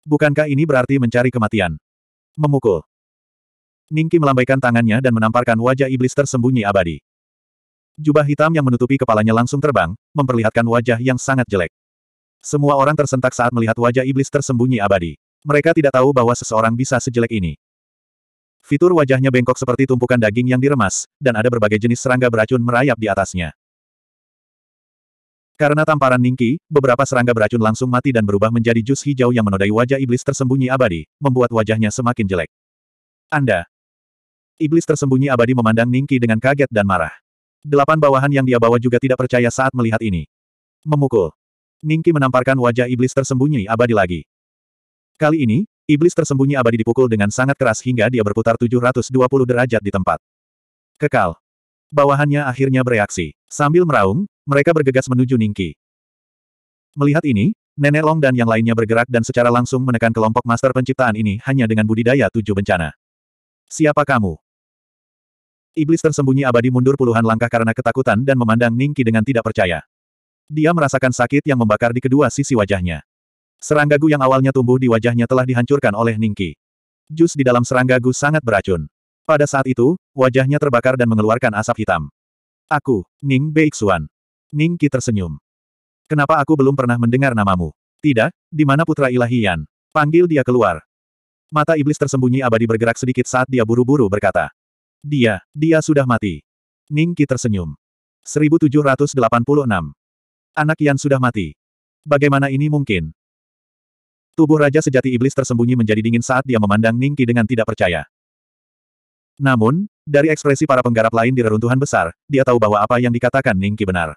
Bukankah ini berarti mencari kematian? Memukul. Ningki melambaikan tangannya dan menamparkan wajah iblis tersembunyi abadi. Jubah hitam yang menutupi kepalanya langsung terbang, memperlihatkan wajah yang sangat jelek. Semua orang tersentak saat melihat wajah iblis tersembunyi abadi. Mereka tidak tahu bahwa seseorang bisa sejelek ini. Fitur wajahnya bengkok seperti tumpukan daging yang diremas, dan ada berbagai jenis serangga beracun merayap di atasnya. Karena tamparan Ningki, beberapa serangga beracun langsung mati dan berubah menjadi jus hijau yang menodai wajah iblis tersembunyi abadi, membuat wajahnya semakin jelek. Anda. Iblis tersembunyi abadi memandang Ningki dengan kaget dan marah. Delapan bawahan yang dia bawa juga tidak percaya saat melihat ini. Memukul. Ningki menamparkan wajah iblis tersembunyi abadi lagi. Kali ini, Iblis tersembunyi abadi dipukul dengan sangat keras hingga dia berputar 720 derajat di tempat. Kekal. Bawahannya akhirnya bereaksi. Sambil meraung, mereka bergegas menuju Ningki. Melihat ini, Nenek Long dan yang lainnya bergerak dan secara langsung menekan kelompok master penciptaan ini hanya dengan budidaya tujuh bencana. Siapa kamu? Iblis tersembunyi abadi mundur puluhan langkah karena ketakutan dan memandang Ningki dengan tidak percaya. Dia merasakan sakit yang membakar di kedua sisi wajahnya. Serangga Gu yang awalnya tumbuh di wajahnya telah dihancurkan oleh Ningki. Jus di dalam serangga Gu sangat beracun. Pada saat itu, wajahnya terbakar dan mengeluarkan asap hitam. Aku, Ning Beixuan. Ningki tersenyum. Kenapa aku belum pernah mendengar namamu? Tidak, di mana putra ilahi Yan? Panggil dia keluar. Mata iblis tersembunyi abadi bergerak sedikit saat dia buru-buru berkata. Dia, dia sudah mati. Ningki tersenyum. 1786. Anak Yan sudah mati. Bagaimana ini mungkin? Tubuh Raja Sejati Iblis tersembunyi menjadi dingin saat dia memandang Ningki dengan tidak percaya. Namun, dari ekspresi para penggarap lain di reruntuhan besar, dia tahu bahwa apa yang dikatakan Ningki benar.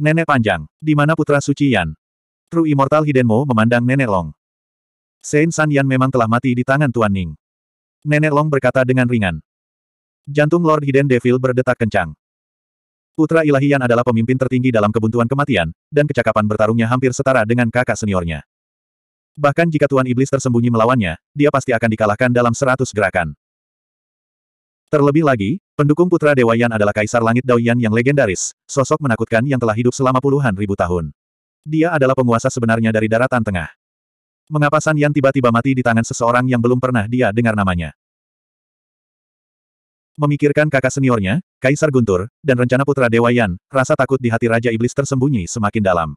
Nenek panjang, di mana putra suci Yan? True Immortal Hidenmo memandang Nenek Long. Sein San Yan memang telah mati di tangan Tuan Ning. Nenek Long berkata dengan ringan. Jantung Lord Hidden Devil berdetak kencang. Putra Ilahi Yan adalah pemimpin tertinggi dalam kebuntuan kematian, dan kecakapan bertarungnya hampir setara dengan kakak seniornya. Bahkan jika Tuan Iblis tersembunyi melawannya, dia pasti akan dikalahkan dalam seratus gerakan. Terlebih lagi, pendukung putra Dewa Yan adalah Kaisar Langit Daoyan yang legendaris, sosok menakutkan yang telah hidup selama puluhan ribu tahun. Dia adalah penguasa sebenarnya dari daratan tengah. Mengapa San Yan tiba-tiba mati di tangan seseorang yang belum pernah dia dengar namanya? Memikirkan kakak seniornya, Kaisar Guntur, dan rencana putra Dewa Yan, rasa takut di hati Raja Iblis tersembunyi semakin dalam.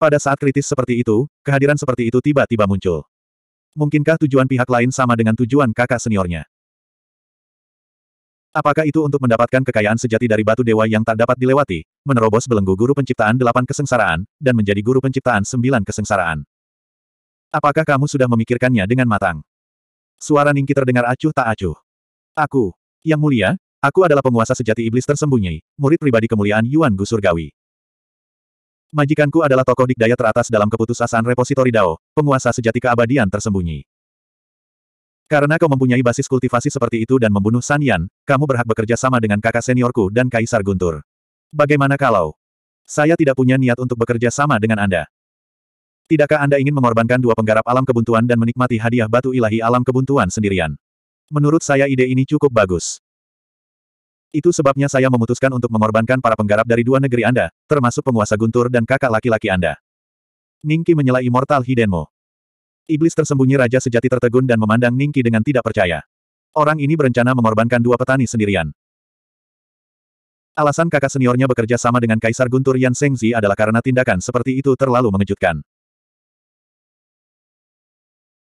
Pada saat kritis seperti itu, kehadiran seperti itu tiba-tiba muncul. Mungkinkah tujuan pihak lain sama dengan tujuan kakak seniornya? Apakah itu untuk mendapatkan kekayaan sejati dari batu dewa yang tak dapat dilewati, menerobos belenggu guru penciptaan delapan kesengsaraan, dan menjadi guru penciptaan sembilan kesengsaraan? Apakah kamu sudah memikirkannya dengan matang? Suara Ningki terdengar acuh tak acuh. Aku, yang mulia, aku adalah penguasa sejati iblis tersembunyi, murid pribadi kemuliaan Yuan Gu Surgawi. Majikanku adalah tokoh dikdaya teratas dalam keputusasaan repositori Dao, penguasa sejati keabadian tersembunyi. Karena kau mempunyai basis kultivasi seperti itu dan membunuh San Yan, kamu berhak bekerja sama dengan kakak seniorku dan Kaisar Guntur. Bagaimana kalau saya tidak punya niat untuk bekerja sama dengan Anda? Tidakkah Anda ingin mengorbankan dua penggarap alam kebuntuan dan menikmati hadiah batu ilahi alam kebuntuan sendirian? Menurut saya ide ini cukup bagus. Itu sebabnya saya memutuskan untuk mengorbankan para penggarap dari dua negeri Anda, termasuk penguasa guntur dan kakak laki-laki Anda. Ningki menyela Immortal Hidenmo. Iblis tersembunyi raja sejati tertegun dan memandang Ningki dengan tidak percaya. Orang ini berencana mengorbankan dua petani sendirian. Alasan kakak seniornya bekerja sama dengan Kaisar Guntur Yan Sengzi adalah karena tindakan seperti itu terlalu mengejutkan.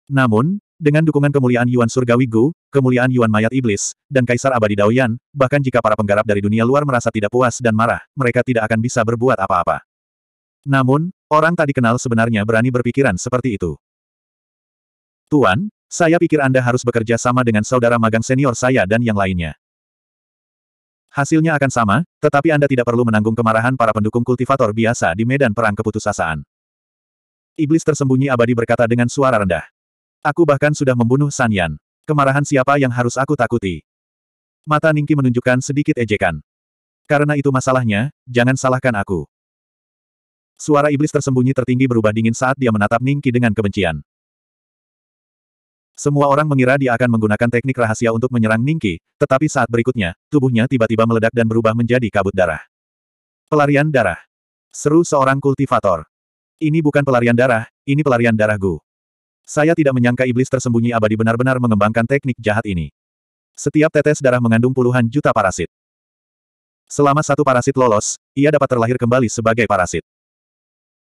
Namun, dengan dukungan kemuliaan Yuan Surgawi Gu, kemuliaan Yuan Mayat Iblis, dan Kaisar Abadi Daoyan, bahkan jika para penggarap dari dunia luar merasa tidak puas dan marah, mereka tidak akan bisa berbuat apa-apa. Namun, orang tak dikenal sebenarnya berani berpikiran seperti itu. Tuan, saya pikir Anda harus bekerja sama dengan saudara magang senior saya dan yang lainnya. Hasilnya akan sama, tetapi Anda tidak perlu menanggung kemarahan para pendukung kultivator biasa di medan perang keputusasaan. Iblis tersembunyi abadi berkata dengan suara rendah. Aku bahkan sudah membunuh San Kemarahan siapa yang harus aku takuti? Mata Ningki menunjukkan sedikit ejekan. Karena itu masalahnya, jangan salahkan aku. Suara iblis tersembunyi tertinggi berubah dingin saat dia menatap Ningki dengan kebencian. Semua orang mengira dia akan menggunakan teknik rahasia untuk menyerang Ningki, tetapi saat berikutnya, tubuhnya tiba-tiba meledak dan berubah menjadi kabut darah. Pelarian darah. Seru seorang kultivator. Ini bukan pelarian darah, ini pelarian darah Gu. Saya tidak menyangka iblis tersembunyi abadi benar-benar mengembangkan teknik jahat ini. Setiap tetes darah mengandung puluhan juta parasit. Selama satu parasit lolos, ia dapat terlahir kembali sebagai parasit.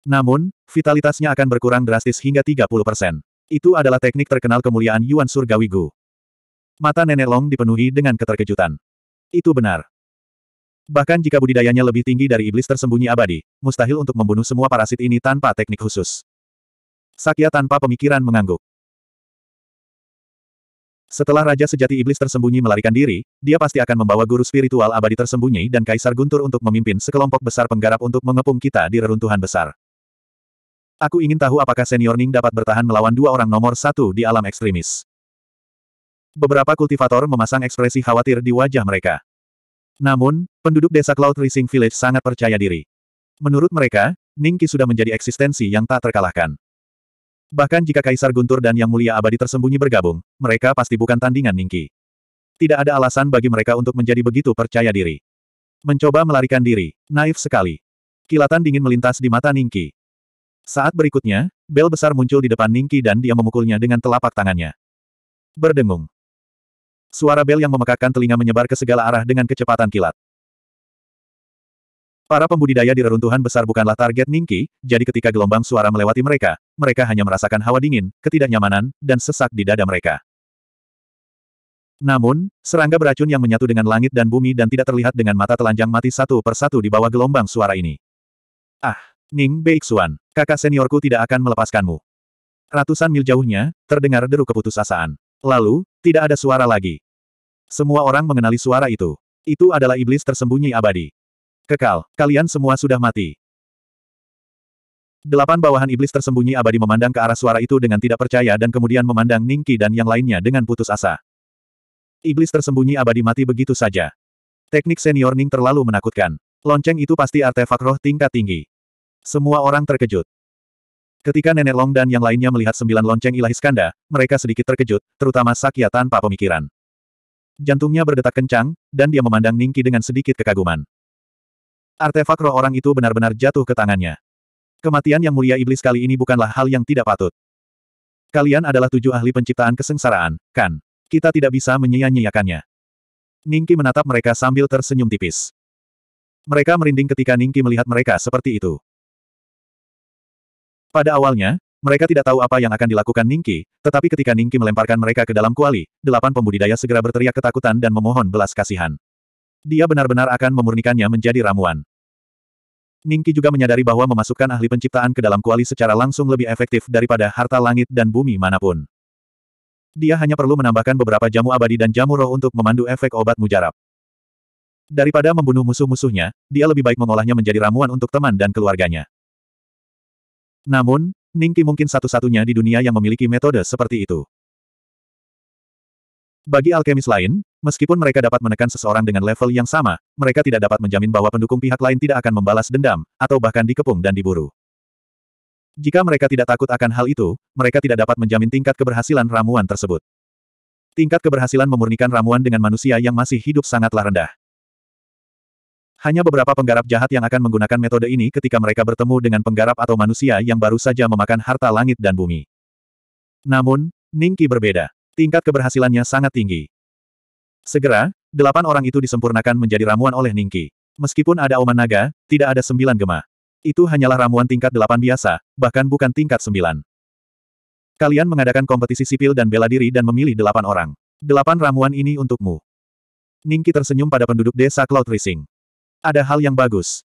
Namun, vitalitasnya akan berkurang drastis hingga 30%. Itu adalah teknik terkenal kemuliaan Yuan Surgawi Gu. Mata Nenek Long dipenuhi dengan keterkejutan. Itu benar. Bahkan jika budidayanya lebih tinggi dari iblis tersembunyi abadi, mustahil untuk membunuh semua parasit ini tanpa teknik khusus. Sakya tanpa pemikiran mengangguk. Setelah Raja Sejati Iblis tersembunyi melarikan diri, dia pasti akan membawa guru spiritual abadi tersembunyi dan Kaisar Guntur untuk memimpin sekelompok besar penggarap untuk mengepung kita di reruntuhan besar. Aku ingin tahu apakah Senior Ning dapat bertahan melawan dua orang nomor satu di alam ekstremis. Beberapa kultivator memasang ekspresi khawatir di wajah mereka. Namun, penduduk desa Cloud Rising Village sangat percaya diri. Menurut mereka, Ningki sudah menjadi eksistensi yang tak terkalahkan. Bahkan jika Kaisar Guntur dan Yang Mulia Abadi tersembunyi bergabung, mereka pasti bukan tandingan Ningki. Tidak ada alasan bagi mereka untuk menjadi begitu percaya diri. Mencoba melarikan diri, naif sekali. Kilatan dingin melintas di mata Ningki. Saat berikutnya, bel besar muncul di depan Ningki dan dia memukulnya dengan telapak tangannya. Berdengung. Suara bel yang memekakkan telinga menyebar ke segala arah dengan kecepatan kilat. Para pembudidaya di reruntuhan besar bukanlah target Ningki, jadi ketika gelombang suara melewati mereka, mereka hanya merasakan hawa dingin, ketidaknyamanan, dan sesak di dada mereka. Namun, serangga beracun yang menyatu dengan langit dan bumi dan tidak terlihat dengan mata telanjang mati satu persatu di bawah gelombang suara ini. Ah, Ning Beixuan, kakak seniorku tidak akan melepaskanmu. Ratusan mil jauhnya, terdengar deru keputusasaan. Lalu, tidak ada suara lagi. Semua orang mengenali suara itu. Itu adalah iblis tersembunyi abadi. Kekal, kalian semua sudah mati. Delapan bawahan iblis tersembunyi abadi memandang ke arah suara itu dengan tidak percaya dan kemudian memandang Ningki dan yang lainnya dengan putus asa. Iblis tersembunyi abadi mati begitu saja. Teknik senior Ning terlalu menakutkan. Lonceng itu pasti artefak roh tingkat tinggi. Semua orang terkejut. Ketika Nenek Long dan yang lainnya melihat sembilan lonceng ilahi skanda, mereka sedikit terkejut, terutama Sakya tanpa pemikiran. Jantungnya berdetak kencang, dan dia memandang Ningki dengan sedikit kekaguman. Artefak roh orang itu benar-benar jatuh ke tangannya. Kematian yang mulia iblis kali ini bukanlah hal yang tidak patut. Kalian adalah tujuh ahli penciptaan kesengsaraan, kan? Kita tidak bisa menyia-nyiakannya. Ningki menatap mereka sambil tersenyum tipis. Mereka merinding ketika Ningki melihat mereka seperti itu. Pada awalnya, mereka tidak tahu apa yang akan dilakukan Ningki, tetapi ketika Ningki melemparkan mereka ke dalam kuali, delapan pembudidaya segera berteriak ketakutan dan memohon belas kasihan. Dia benar-benar akan memurnikannya menjadi ramuan. Ningki juga menyadari bahwa memasukkan ahli penciptaan ke dalam kuali secara langsung lebih efektif daripada harta langit dan bumi manapun. Dia hanya perlu menambahkan beberapa jamu abadi dan jamu roh untuk memandu efek obat mujarab. Daripada membunuh musuh-musuhnya, dia lebih baik mengolahnya menjadi ramuan untuk teman dan keluarganya. Namun, Ningki mungkin satu-satunya di dunia yang memiliki metode seperti itu. Bagi alkemis lain, meskipun mereka dapat menekan seseorang dengan level yang sama, mereka tidak dapat menjamin bahwa pendukung pihak lain tidak akan membalas dendam, atau bahkan dikepung dan diburu. Jika mereka tidak takut akan hal itu, mereka tidak dapat menjamin tingkat keberhasilan ramuan tersebut. Tingkat keberhasilan memurnikan ramuan dengan manusia yang masih hidup sangatlah rendah. Hanya beberapa penggarap jahat yang akan menggunakan metode ini ketika mereka bertemu dengan penggarap atau manusia yang baru saja memakan harta langit dan bumi. Namun, Ningki berbeda. Tingkat keberhasilannya sangat tinggi. Segera, delapan orang itu disempurnakan menjadi ramuan oleh Ningki. Meskipun ada oman naga, tidak ada sembilan gemah. Itu hanyalah ramuan tingkat delapan biasa, bahkan bukan tingkat sembilan. Kalian mengadakan kompetisi sipil dan bela diri dan memilih delapan orang. Delapan ramuan ini untukmu. Ningki tersenyum pada penduduk desa Cloud Rising. Ada hal yang bagus.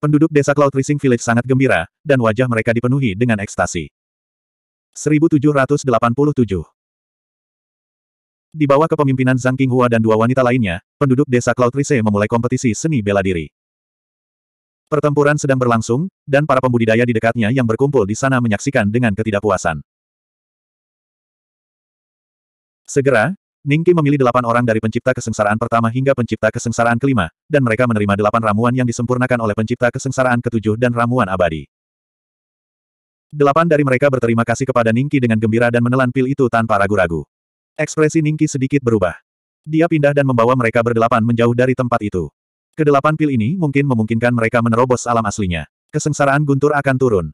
Penduduk desa Cloud Rising Village sangat gembira, dan wajah mereka dipenuhi dengan ekstasi. 1787. Di bawah kepemimpinan Zhang Qinghua dan dua wanita lainnya, penduduk desa Cloud Rise memulai kompetisi seni bela diri. Pertempuran sedang berlangsung, dan para pembudidaya di dekatnya yang berkumpul di sana menyaksikan dengan ketidakpuasan. Segera, Ningki memilih delapan orang dari pencipta kesengsaraan pertama hingga pencipta kesengsaraan kelima, dan mereka menerima delapan ramuan yang disempurnakan oleh pencipta kesengsaraan ketujuh dan ramuan abadi. Delapan dari mereka berterima kasih kepada Ningki dengan gembira dan menelan pil itu tanpa ragu-ragu. Ekspresi Ningki sedikit berubah. Dia pindah dan membawa mereka berdelapan menjauh dari tempat itu. Kedelapan pil ini mungkin memungkinkan mereka menerobos alam aslinya. Kesengsaraan guntur akan turun.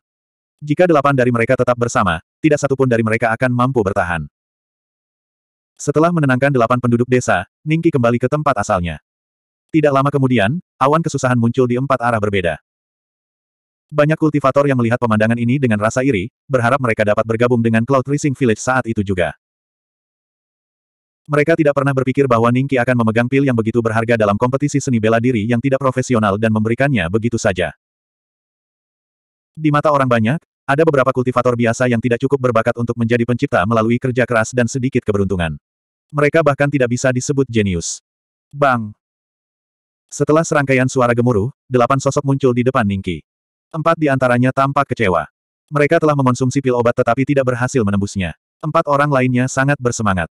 Jika delapan dari mereka tetap bersama, tidak satupun dari mereka akan mampu bertahan. Setelah menenangkan delapan penduduk desa, Ningki kembali ke tempat asalnya. Tidak lama kemudian, awan kesusahan muncul di empat arah berbeda. Banyak kultivator yang melihat pemandangan ini dengan rasa iri, berharap mereka dapat bergabung dengan Cloud Rising Village saat itu juga. Mereka tidak pernah berpikir bahwa Ningki akan memegang pil yang begitu berharga dalam kompetisi seni bela diri yang tidak profesional dan memberikannya begitu saja. Di mata orang banyak, ada beberapa kultivator biasa yang tidak cukup berbakat untuk menjadi pencipta melalui kerja keras dan sedikit keberuntungan. Mereka bahkan tidak bisa disebut jenius. Bang! Setelah serangkaian suara gemuruh, delapan sosok muncul di depan Ningki. Empat di antaranya tampak kecewa. Mereka telah mengonsumsi pil obat tetapi tidak berhasil menembusnya. Empat orang lainnya sangat bersemangat.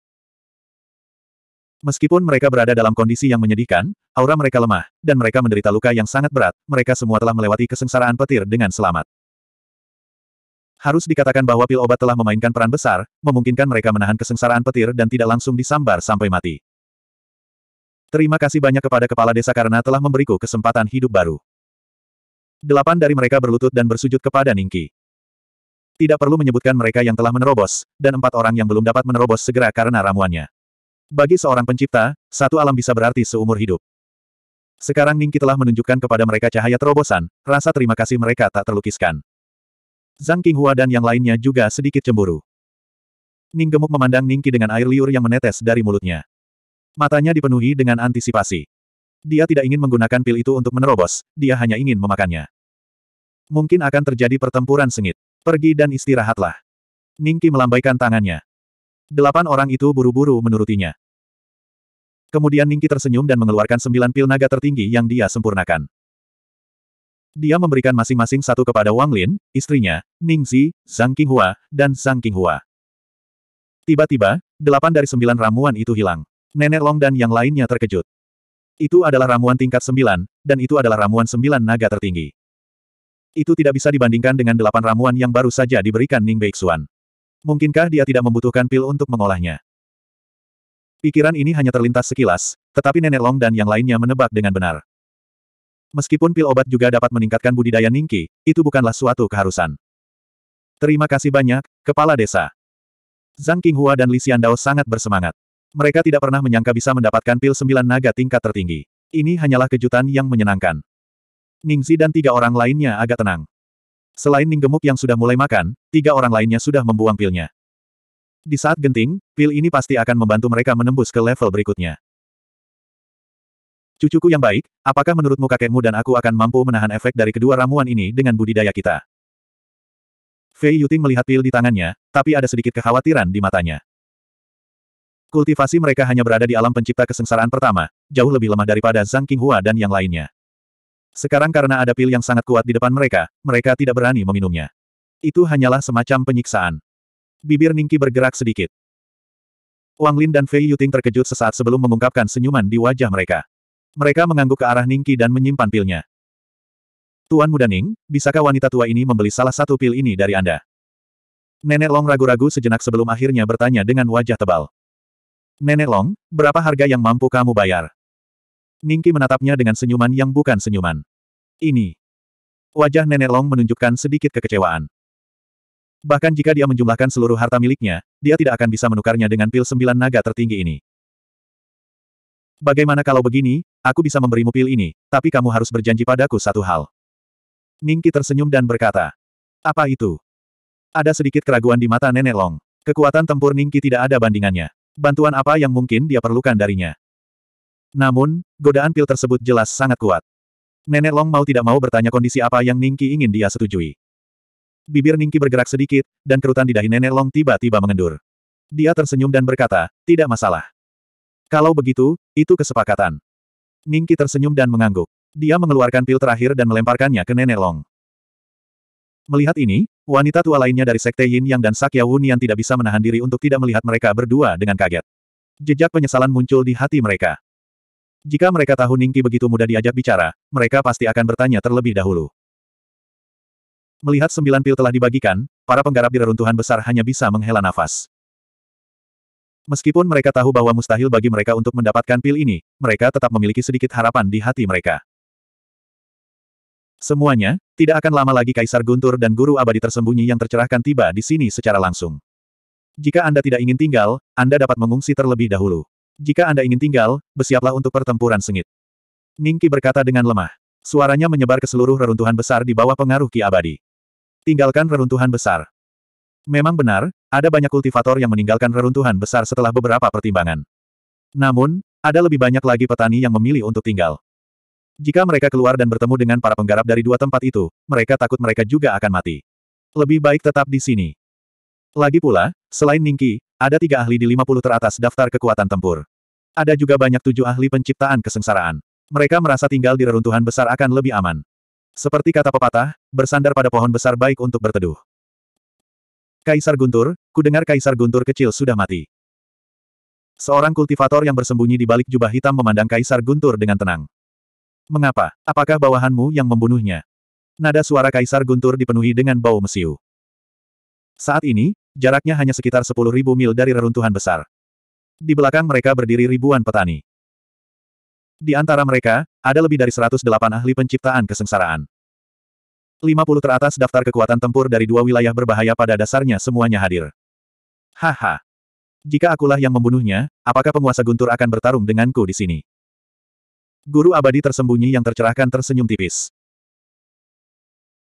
Meskipun mereka berada dalam kondisi yang menyedihkan, aura mereka lemah, dan mereka menderita luka yang sangat berat, mereka semua telah melewati kesengsaraan petir dengan selamat. Harus dikatakan bahwa pil obat telah memainkan peran besar, memungkinkan mereka menahan kesengsaraan petir dan tidak langsung disambar sampai mati. Terima kasih banyak kepada kepala desa karena telah memberiku kesempatan hidup baru. Delapan dari mereka berlutut dan bersujud kepada Ningki. Tidak perlu menyebutkan mereka yang telah menerobos, dan empat orang yang belum dapat menerobos segera karena ramuannya. Bagi seorang pencipta, satu alam bisa berarti seumur hidup. Sekarang Ningki telah menunjukkan kepada mereka cahaya terobosan, rasa terima kasih mereka tak terlukiskan. Zhang Qinghua dan yang lainnya juga sedikit cemburu. Ning gemuk memandang Ningki dengan air liur yang menetes dari mulutnya. Matanya dipenuhi dengan antisipasi. Dia tidak ingin menggunakan pil itu untuk menerobos, dia hanya ingin memakannya. Mungkin akan terjadi pertempuran sengit. Pergi dan istirahatlah. Ningki melambaikan tangannya. Delapan orang itu buru-buru menurutinya. Kemudian Ningki tersenyum dan mengeluarkan sembilan pil naga tertinggi yang dia sempurnakan. Dia memberikan masing-masing satu kepada Wang Lin, istrinya, Ningzi, Zhang Qinghua, dan Zhang Qinghua. Tiba-tiba, delapan dari sembilan ramuan itu hilang. Nenek Long dan yang lainnya terkejut. Itu adalah ramuan tingkat sembilan, dan itu adalah ramuan sembilan naga tertinggi. Itu tidak bisa dibandingkan dengan delapan ramuan yang baru saja diberikan Ning Beixuan. Mungkinkah dia tidak membutuhkan pil untuk mengolahnya? Pikiran ini hanya terlintas sekilas, tetapi Nenek Long dan yang lainnya menebak dengan benar. Meskipun pil obat juga dapat meningkatkan budidaya Ningki, itu bukanlah suatu keharusan. Terima kasih banyak, Kepala Desa. Zhang Qinghua dan Li Xiandao sangat bersemangat. Mereka tidak pernah menyangka bisa mendapatkan pil sembilan naga tingkat tertinggi. Ini hanyalah kejutan yang menyenangkan. Ningsi dan tiga orang lainnya agak tenang. Selain Ning Gemuk yang sudah mulai makan, tiga orang lainnya sudah membuang pilnya. Di saat genting, pil ini pasti akan membantu mereka menembus ke level berikutnya. Cucuku yang baik, apakah menurutmu kakekmu dan aku akan mampu menahan efek dari kedua ramuan ini dengan budidaya kita? Fei Yuting melihat pil di tangannya, tapi ada sedikit kekhawatiran di matanya. Kultivasi mereka hanya berada di alam pencipta kesengsaraan pertama, jauh lebih lemah daripada Zhang Qinghua dan yang lainnya. Sekarang karena ada pil yang sangat kuat di depan mereka, mereka tidak berani meminumnya. Itu hanyalah semacam penyiksaan. Bibir Ningki bergerak sedikit. Wang Lin dan Fei Yuting terkejut sesaat sebelum mengungkapkan senyuman di wajah mereka. Mereka mengangguk ke arah Ningki dan menyimpan pilnya. Tuan muda Ning, bisakah wanita tua ini membeli salah satu pil ini dari Anda? Nenek Long ragu-ragu sejenak sebelum akhirnya bertanya dengan wajah tebal. Nenek Long, berapa harga yang mampu kamu bayar? Ningki menatapnya dengan senyuman yang bukan senyuman. Ini. Wajah Nenek Long menunjukkan sedikit kekecewaan. Bahkan jika dia menjumlahkan seluruh harta miliknya, dia tidak akan bisa menukarnya dengan pil sembilan naga tertinggi ini. Bagaimana kalau begini, aku bisa memberimu pil ini, tapi kamu harus berjanji padaku satu hal. Ningki tersenyum dan berkata. Apa itu? Ada sedikit keraguan di mata Nenek Long. Kekuatan tempur Ningki tidak ada bandingannya bantuan apa yang mungkin dia perlukan darinya. Namun, godaan pil tersebut jelas sangat kuat. Nenek Long mau tidak mau bertanya kondisi apa yang Ningki ingin dia setujui. Bibir Ningki bergerak sedikit, dan kerutan di dahi Nenek Long tiba-tiba mengendur. Dia tersenyum dan berkata, tidak masalah. Kalau begitu, itu kesepakatan. Ningki tersenyum dan mengangguk. Dia mengeluarkan pil terakhir dan melemparkannya ke Nenek Long. Melihat ini, Wanita tua lainnya dari Sekte Yin Yang dan Sakya Wunian tidak bisa menahan diri untuk tidak melihat mereka berdua dengan kaget. Jejak penyesalan muncul di hati mereka. Jika mereka tahu Ningki begitu mudah diajak bicara, mereka pasti akan bertanya terlebih dahulu. Melihat sembilan pil telah dibagikan, para penggarap di reruntuhan besar hanya bisa menghela nafas. Meskipun mereka tahu bahwa mustahil bagi mereka untuk mendapatkan pil ini, mereka tetap memiliki sedikit harapan di hati mereka. Semuanya, tidak akan lama lagi Kaisar Guntur dan Guru Abadi tersembunyi yang tercerahkan tiba di sini secara langsung. Jika Anda tidak ingin tinggal, Anda dapat mengungsi terlebih dahulu. Jika Anda ingin tinggal, bersiaplah untuk pertempuran sengit. Ningki berkata dengan lemah. Suaranya menyebar ke seluruh reruntuhan besar di bawah pengaruh Ki Abadi. Tinggalkan reruntuhan besar. Memang benar, ada banyak kultivator yang meninggalkan reruntuhan besar setelah beberapa pertimbangan. Namun, ada lebih banyak lagi petani yang memilih untuk tinggal. Jika mereka keluar dan bertemu dengan para penggarap dari dua tempat itu, mereka takut mereka juga akan mati. Lebih baik tetap di sini. Lagi pula, selain Ningki, ada tiga ahli di 50 teratas daftar kekuatan tempur. Ada juga banyak tujuh ahli penciptaan kesengsaraan. Mereka merasa tinggal di reruntuhan besar akan lebih aman. Seperti kata pepatah, bersandar pada pohon besar baik untuk berteduh. Kaisar Guntur, kudengar Kaisar Guntur kecil sudah mati. Seorang kultivator yang bersembunyi di balik jubah hitam memandang Kaisar Guntur dengan tenang. Mengapa? Apakah bawahanmu yang membunuhnya? Nada suara Kaisar Guntur dipenuhi dengan bau mesiu. Saat ini, jaraknya hanya sekitar 10.000 mil dari reruntuhan besar. Di belakang mereka berdiri ribuan petani. Di antara mereka, ada lebih dari 108 ahli penciptaan kesengsaraan. 50 teratas daftar kekuatan tempur dari dua wilayah berbahaya pada dasarnya semuanya hadir. Haha. Jika akulah yang membunuhnya, apakah penguasa Guntur akan bertarung denganku di sini? Guru abadi tersembunyi yang tercerahkan tersenyum tipis.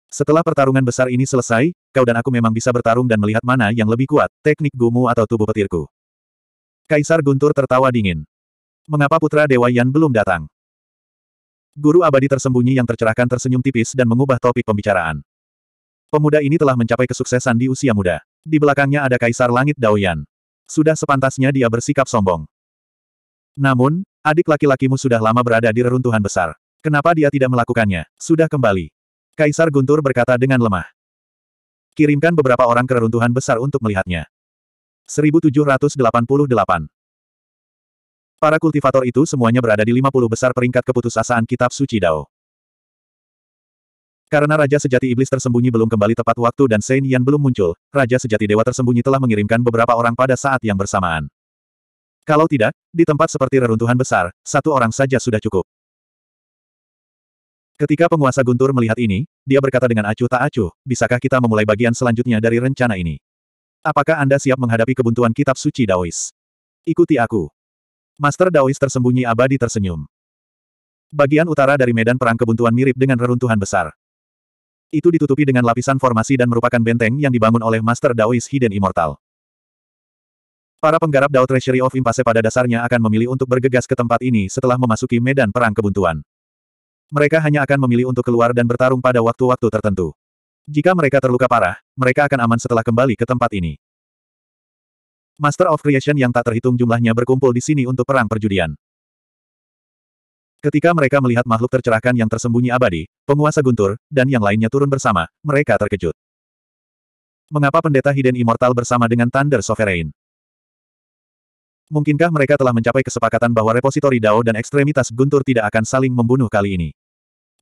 Setelah pertarungan besar ini selesai, kau dan aku memang bisa bertarung dan melihat mana yang lebih kuat, teknik gumu atau tubuh petirku. Kaisar Guntur tertawa dingin. Mengapa putra Dewa Yan belum datang? Guru abadi tersembunyi yang tercerahkan tersenyum tipis dan mengubah topik pembicaraan. Pemuda ini telah mencapai kesuksesan di usia muda. Di belakangnya ada Kaisar Langit Daoyan. Sudah sepantasnya dia bersikap sombong. Namun, Adik laki-lakimu sudah lama berada di reruntuhan besar. Kenapa dia tidak melakukannya? Sudah kembali. Kaisar Guntur berkata dengan lemah. Kirimkan beberapa orang ke reruntuhan besar untuk melihatnya. 1788 Para kultivator itu semuanya berada di 50 besar peringkat keputusasaan kitab suci Dao. Karena Raja Sejati Iblis tersembunyi belum kembali tepat waktu dan Sein Yan belum muncul, Raja Sejati Dewa tersembunyi telah mengirimkan beberapa orang pada saat yang bersamaan. Kalau tidak, di tempat seperti reruntuhan besar, satu orang saja sudah cukup. Ketika penguasa Guntur melihat ini, dia berkata dengan acuh tak acuh, bisakah kita memulai bagian selanjutnya dari rencana ini? Apakah Anda siap menghadapi kebuntuan kitab suci Daois? Ikuti aku. Master Daois tersembunyi abadi tersenyum. Bagian utara dari medan perang kebuntuan mirip dengan reruntuhan besar. Itu ditutupi dengan lapisan formasi dan merupakan benteng yang dibangun oleh Master Daois Hidden Immortal. Para penggarap Dao Treasury of Impasse pada dasarnya akan memilih untuk bergegas ke tempat ini setelah memasuki medan perang kebuntuan. Mereka hanya akan memilih untuk keluar dan bertarung pada waktu-waktu tertentu. Jika mereka terluka parah, mereka akan aman setelah kembali ke tempat ini. Master of Creation yang tak terhitung jumlahnya berkumpul di sini untuk perang perjudian. Ketika mereka melihat makhluk tercerahkan yang tersembunyi abadi, penguasa guntur, dan yang lainnya turun bersama, mereka terkejut. Mengapa pendeta Hidden Immortal bersama dengan Thunder Sovereign? Mungkinkah mereka telah mencapai kesepakatan bahwa repositori Dao dan ekstremitas guntur tidak akan saling membunuh kali ini?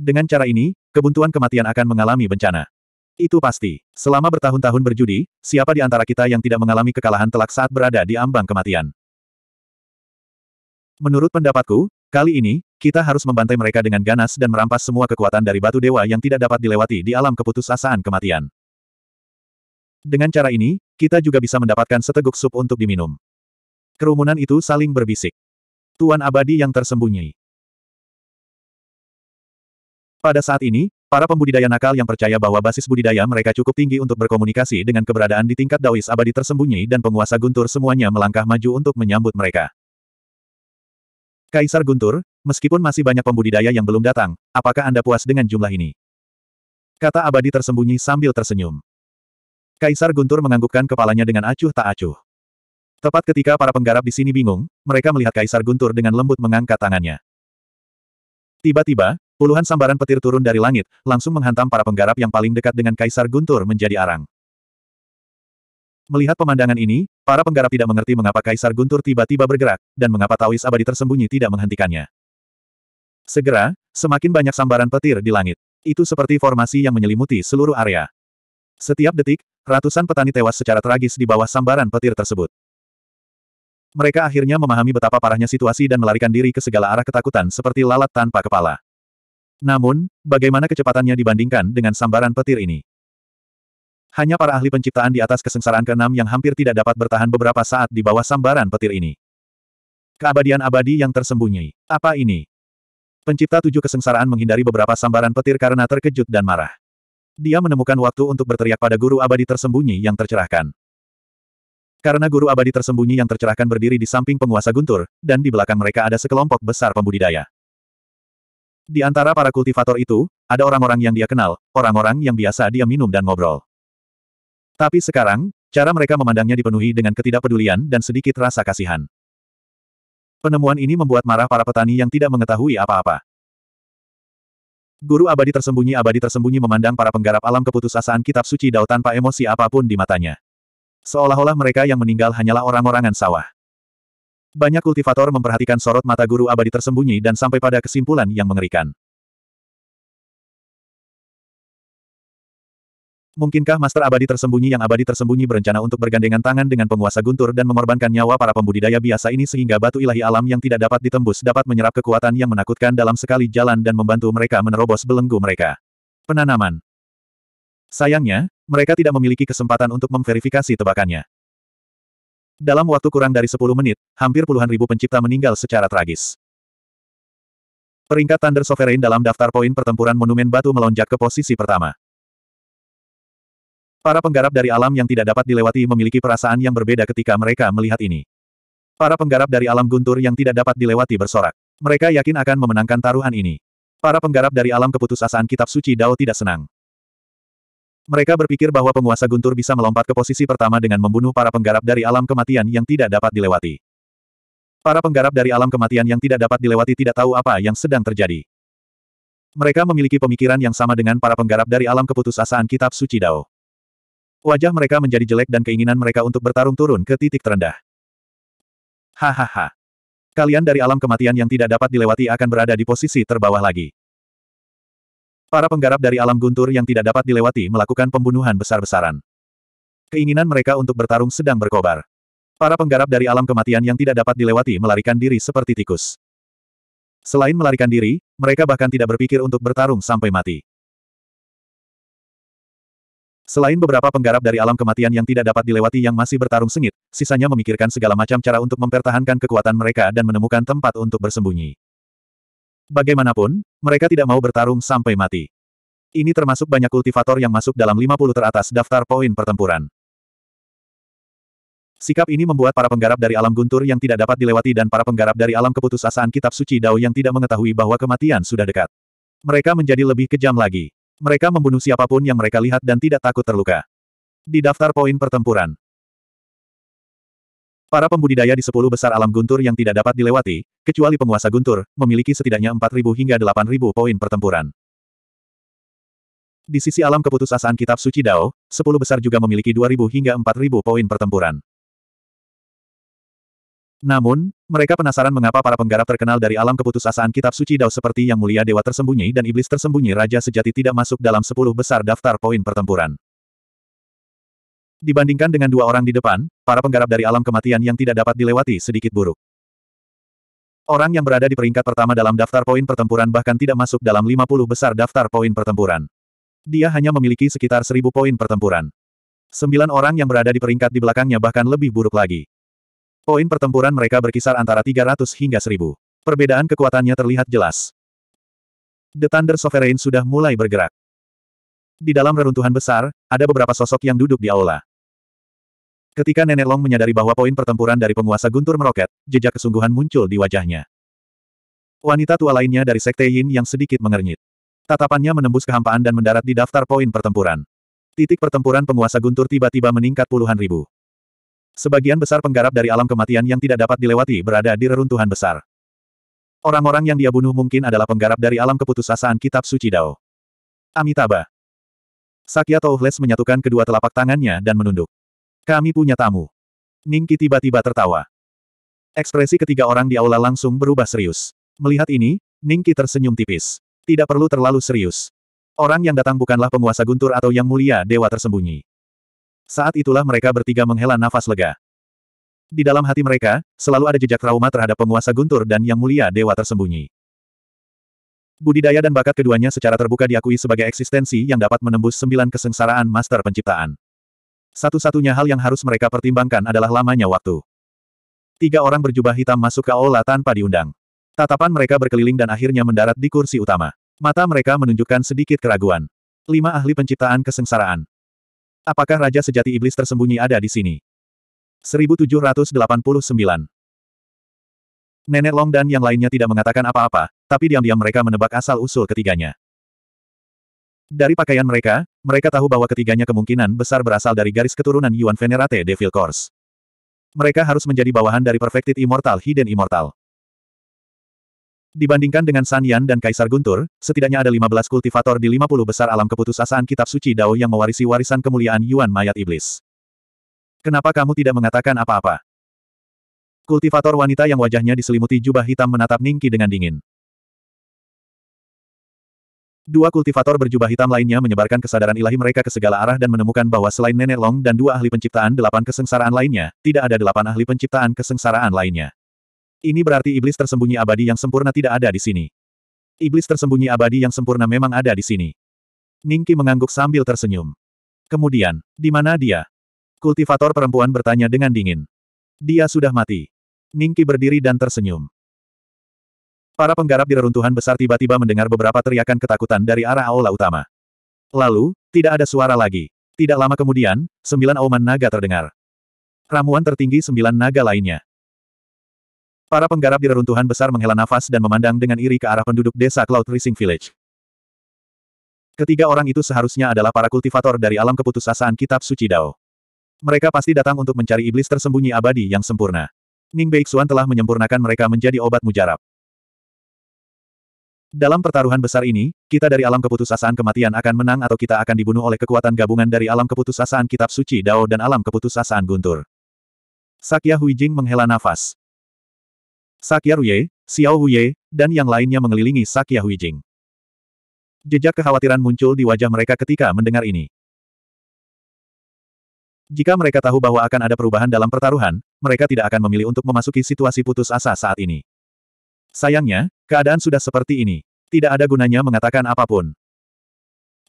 Dengan cara ini, kebuntuan kematian akan mengalami bencana. Itu pasti. Selama bertahun-tahun berjudi, siapa di antara kita yang tidak mengalami kekalahan telak saat berada di ambang kematian? Menurut pendapatku, kali ini, kita harus membantai mereka dengan ganas dan merampas semua kekuatan dari batu dewa yang tidak dapat dilewati di alam keputusasaan kematian. Dengan cara ini, kita juga bisa mendapatkan seteguk sup untuk diminum. Kerumunan itu saling berbisik. Tuan abadi yang tersembunyi. Pada saat ini, para pembudidaya nakal yang percaya bahwa basis budidaya mereka cukup tinggi untuk berkomunikasi dengan keberadaan di tingkat Daois abadi tersembunyi dan penguasa Guntur semuanya melangkah maju untuk menyambut mereka. Kaisar Guntur, meskipun masih banyak pembudidaya yang belum datang, apakah Anda puas dengan jumlah ini? Kata abadi tersembunyi sambil tersenyum. Kaisar Guntur menganggukkan kepalanya dengan acuh tak acuh. Tepat ketika para penggarap di sini bingung, mereka melihat Kaisar Guntur dengan lembut mengangkat tangannya. Tiba-tiba, puluhan sambaran petir turun dari langit, langsung menghantam para penggarap yang paling dekat dengan Kaisar Guntur menjadi arang. Melihat pemandangan ini, para penggarap tidak mengerti mengapa Kaisar Guntur tiba-tiba bergerak, dan mengapa Tawis abadi tersembunyi tidak menghentikannya. Segera, semakin banyak sambaran petir di langit. Itu seperti formasi yang menyelimuti seluruh area. Setiap detik, ratusan petani tewas secara tragis di bawah sambaran petir tersebut. Mereka akhirnya memahami betapa parahnya situasi dan melarikan diri ke segala arah ketakutan seperti lalat tanpa kepala. Namun, bagaimana kecepatannya dibandingkan dengan sambaran petir ini? Hanya para ahli penciptaan di atas kesengsaraan keenam yang hampir tidak dapat bertahan beberapa saat di bawah sambaran petir ini. Keabadian abadi yang tersembunyi. Apa ini? Pencipta tujuh kesengsaraan menghindari beberapa sambaran petir karena terkejut dan marah. Dia menemukan waktu untuk berteriak pada guru abadi tersembunyi yang tercerahkan. Karena guru abadi tersembunyi yang tercerahkan berdiri di samping penguasa guntur, dan di belakang mereka ada sekelompok besar pembudidaya. Di antara para kultivator itu, ada orang-orang yang dia kenal, orang-orang yang biasa dia minum dan ngobrol. Tapi sekarang, cara mereka memandangnya dipenuhi dengan ketidakpedulian dan sedikit rasa kasihan. Penemuan ini membuat marah para petani yang tidak mengetahui apa-apa. Guru abadi tersembunyi abadi tersembunyi memandang para penggarap alam keputusasaan kitab suci Dao tanpa emosi apapun di matanya. Seolah-olah mereka yang meninggal hanyalah orang-orangan sawah. Banyak kultivator memperhatikan sorot mata guru abadi tersembunyi dan sampai pada kesimpulan yang mengerikan. Mungkinkah master abadi tersembunyi yang abadi tersembunyi berencana untuk bergandengan tangan dengan penguasa guntur dan mengorbankan nyawa para pembudidaya biasa ini sehingga batu ilahi alam yang tidak dapat ditembus dapat menyerap kekuatan yang menakutkan dalam sekali jalan dan membantu mereka menerobos belenggu mereka. Penanaman Sayangnya, mereka tidak memiliki kesempatan untuk memverifikasi tebakannya. Dalam waktu kurang dari 10 menit, hampir puluhan ribu pencipta meninggal secara tragis. Peringkat Thunder Sovereign dalam daftar poin pertempuran Monumen Batu melonjak ke posisi pertama. Para penggarap dari alam yang tidak dapat dilewati memiliki perasaan yang berbeda ketika mereka melihat ini. Para penggarap dari alam guntur yang tidak dapat dilewati bersorak. Mereka yakin akan memenangkan taruhan ini. Para penggarap dari alam keputusasaan kitab suci Dao tidak senang. Mereka berpikir bahwa penguasa guntur bisa melompat ke posisi pertama dengan membunuh para penggarap dari alam kematian yang tidak dapat dilewati. Para penggarap dari alam kematian yang tidak dapat dilewati tidak tahu apa yang sedang terjadi. Mereka memiliki pemikiran yang sama dengan para penggarap dari alam keputusasaan kitab suci Dao. Wajah mereka menjadi jelek dan keinginan mereka untuk bertarung turun ke titik terendah. Hahaha. Kalian dari alam kematian yang tidak dapat dilewati akan berada di posisi terbawah lagi. Para penggarap dari alam guntur yang tidak dapat dilewati melakukan pembunuhan besar-besaran. Keinginan mereka untuk bertarung sedang berkobar. Para penggarap dari alam kematian yang tidak dapat dilewati melarikan diri seperti tikus. Selain melarikan diri, mereka bahkan tidak berpikir untuk bertarung sampai mati. Selain beberapa penggarap dari alam kematian yang tidak dapat dilewati yang masih bertarung sengit, sisanya memikirkan segala macam cara untuk mempertahankan kekuatan mereka dan menemukan tempat untuk bersembunyi. Bagaimanapun, mereka tidak mau bertarung sampai mati. Ini termasuk banyak kultivator yang masuk dalam 50 teratas daftar poin pertempuran. Sikap ini membuat para penggarap dari alam guntur yang tidak dapat dilewati dan para penggarap dari alam keputusasaan kitab suci Dao yang tidak mengetahui bahwa kematian sudah dekat. Mereka menjadi lebih kejam lagi. Mereka membunuh siapapun yang mereka lihat dan tidak takut terluka. Di daftar poin pertempuran, Para pembudidaya di sepuluh besar alam guntur yang tidak dapat dilewati, kecuali penguasa guntur, memiliki setidaknya 4.000 hingga 8.000 poin pertempuran. Di sisi alam keputusasaan kitab suci Dao, sepuluh besar juga memiliki 2.000 hingga 4.000 poin pertempuran. Namun, mereka penasaran mengapa para penggarap terkenal dari alam keputusasaan kitab suci Dao seperti Yang Mulia Dewa Tersembunyi dan Iblis Tersembunyi Raja Sejati tidak masuk dalam sepuluh besar daftar poin pertempuran. Dibandingkan dengan dua orang di depan, para penggarap dari alam kematian yang tidak dapat dilewati sedikit buruk. Orang yang berada di peringkat pertama dalam daftar poin pertempuran bahkan tidak masuk dalam 50 besar daftar poin pertempuran. Dia hanya memiliki sekitar 1000 poin pertempuran. Sembilan orang yang berada di peringkat di belakangnya bahkan lebih buruk lagi. Poin pertempuran mereka berkisar antara 300 hingga 1000. Perbedaan kekuatannya terlihat jelas. The Thunder Sovereign sudah mulai bergerak. Di dalam reruntuhan besar, ada beberapa sosok yang duduk di aula. Ketika Nenek Long menyadari bahwa poin pertempuran dari penguasa guntur meroket, jejak kesungguhan muncul di wajahnya. Wanita tua lainnya dari Sekte Yin yang sedikit mengernyit. Tatapannya menembus kehampaan dan mendarat di daftar poin pertempuran. Titik pertempuran penguasa guntur tiba-tiba meningkat puluhan ribu. Sebagian besar penggarap dari alam kematian yang tidak dapat dilewati berada di reruntuhan besar. Orang-orang yang dia bunuh mungkin adalah penggarap dari alam keputusasaan kitab suci Dao. Amitabha. Sakya Tohles menyatukan kedua telapak tangannya dan menunduk. Kami punya tamu. Ningki tiba-tiba tertawa. Ekspresi ketiga orang di aula langsung berubah serius. Melihat ini, Ningki tersenyum tipis. Tidak perlu terlalu serius. Orang yang datang bukanlah penguasa guntur atau yang mulia dewa tersembunyi. Saat itulah mereka bertiga menghela nafas lega. Di dalam hati mereka, selalu ada jejak trauma terhadap penguasa guntur dan yang mulia dewa tersembunyi. Budidaya dan bakat keduanya secara terbuka diakui sebagai eksistensi yang dapat menembus sembilan kesengsaraan master penciptaan. Satu-satunya hal yang harus mereka pertimbangkan adalah lamanya waktu. Tiga orang berjubah hitam masuk ke aula tanpa diundang. Tatapan mereka berkeliling dan akhirnya mendarat di kursi utama. Mata mereka menunjukkan sedikit keraguan. Lima ahli penciptaan kesengsaraan. Apakah Raja Sejati Iblis tersembunyi ada di sini? 1789 Nenek Long dan yang lainnya tidak mengatakan apa-apa, tapi diam-diam mereka menebak asal-usul ketiganya. Dari pakaian mereka, mereka tahu bahwa ketiganya kemungkinan besar berasal dari garis keturunan Yuan Venerate Devil Course. Mereka harus menjadi bawahan dari Perfected Immortal Hidden Immortal. Dibandingkan dengan San Yan dan Kaisar Guntur, setidaknya ada 15 kultivator di 50 besar alam keputusasaan kitab suci Dao yang mewarisi warisan kemuliaan Yuan Mayat Iblis. Kenapa kamu tidak mengatakan apa-apa? Kultivator wanita yang wajahnya diselimuti jubah hitam menatap Ningki dengan dingin. Dua kultivator berjubah hitam lainnya menyebarkan kesadaran ilahi mereka ke segala arah dan menemukan bahwa selain Nenek Long dan dua ahli penciptaan delapan kesengsaraan lainnya, tidak ada delapan ahli penciptaan kesengsaraan lainnya. Ini berarti iblis tersembunyi abadi yang sempurna tidak ada di sini. Iblis tersembunyi abadi yang sempurna memang ada di sini. Ningki mengangguk sambil tersenyum. Kemudian, di mana dia? Kultivator perempuan bertanya dengan dingin. Dia sudah mati. Ningki berdiri dan tersenyum. Para penggarap di reruntuhan besar tiba-tiba mendengar beberapa teriakan ketakutan dari arah aula utama. Lalu, tidak ada suara lagi. Tidak lama kemudian, sembilan auman naga terdengar. Ramuan tertinggi sembilan naga lainnya. Para penggarap di reruntuhan besar menghela nafas dan memandang dengan iri ke arah penduduk desa Cloud Rising Village. Ketiga orang itu seharusnya adalah para kultivator dari alam keputusasaan kitab suci Dao. Mereka pasti datang untuk mencari iblis tersembunyi abadi yang sempurna. Ning Beixuan telah menyempurnakan mereka menjadi obat mujarab. Dalam pertaruhan besar ini, kita dari alam keputusasaan kematian akan menang atau kita akan dibunuh oleh kekuatan gabungan dari alam keputusasaan kitab suci Dao dan alam keputusasaan guntur. Sakya Huijing menghela nafas. Sakya Ruye, Xiao Huye, dan yang lainnya mengelilingi Sakya Huijing. Jejak kekhawatiran muncul di wajah mereka ketika mendengar ini. Jika mereka tahu bahwa akan ada perubahan dalam pertaruhan, mereka tidak akan memilih untuk memasuki situasi putus asa saat ini. Sayangnya, keadaan sudah seperti ini. Tidak ada gunanya mengatakan apapun.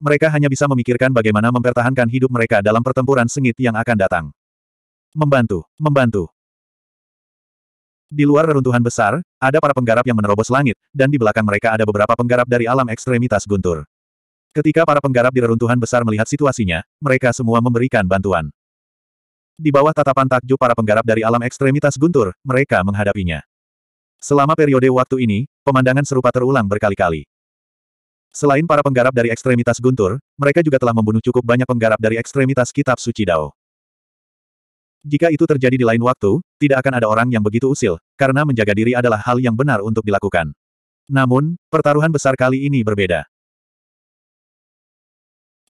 Mereka hanya bisa memikirkan bagaimana mempertahankan hidup mereka dalam pertempuran sengit yang akan datang. Membantu, membantu. Di luar reruntuhan besar, ada para penggarap yang menerobos langit, dan di belakang mereka ada beberapa penggarap dari alam ekstremitas guntur. Ketika para penggarap di reruntuhan besar melihat situasinya, mereka semua memberikan bantuan. Di bawah tatapan takjub para penggarap dari alam ekstremitas guntur, mereka menghadapinya. Selama periode waktu ini, pemandangan serupa terulang berkali-kali. Selain para penggarap dari ekstremitas guntur, mereka juga telah membunuh cukup banyak penggarap dari ekstremitas kitab suci Dao. Jika itu terjadi di lain waktu, tidak akan ada orang yang begitu usil, karena menjaga diri adalah hal yang benar untuk dilakukan. Namun, pertaruhan besar kali ini berbeda.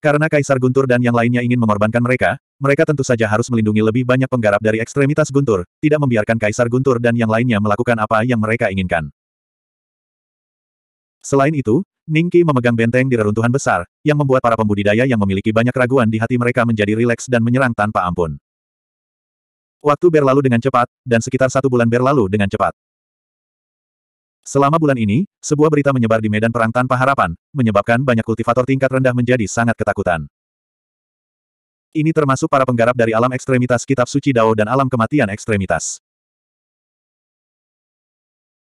Karena Kaisar Guntur dan yang lainnya ingin mengorbankan mereka, mereka tentu saja harus melindungi lebih banyak penggarap dari ekstremitas Guntur, tidak membiarkan Kaisar Guntur dan yang lainnya melakukan apa yang mereka inginkan. Selain itu, Ningki memegang benteng di reruntuhan besar, yang membuat para pembudidaya yang memiliki banyak keraguan di hati mereka menjadi rileks dan menyerang tanpa ampun. Waktu berlalu dengan cepat, dan sekitar satu bulan berlalu dengan cepat. Selama bulan ini, sebuah berita menyebar di medan perang tanpa harapan, menyebabkan banyak kultivator tingkat rendah menjadi sangat ketakutan. Ini termasuk para penggarap dari alam ekstremitas kitab suci Dao dan alam kematian ekstremitas.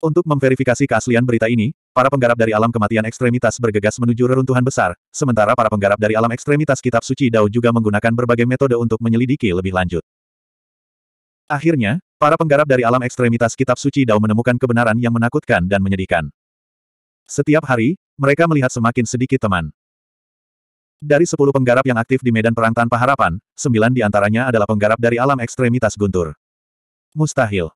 Untuk memverifikasi keaslian berita ini, para penggarap dari alam kematian ekstremitas bergegas menuju reruntuhan besar, sementara para penggarap dari alam ekstremitas kitab suci Dao juga menggunakan berbagai metode untuk menyelidiki lebih lanjut. Akhirnya, para penggarap dari alam ekstremitas kitab suci Dao menemukan kebenaran yang menakutkan dan menyedihkan. Setiap hari, mereka melihat semakin sedikit teman. Dari sepuluh penggarap yang aktif di medan perang tanpa harapan, sembilan di antaranya adalah penggarap dari alam ekstremitas guntur. Mustahil.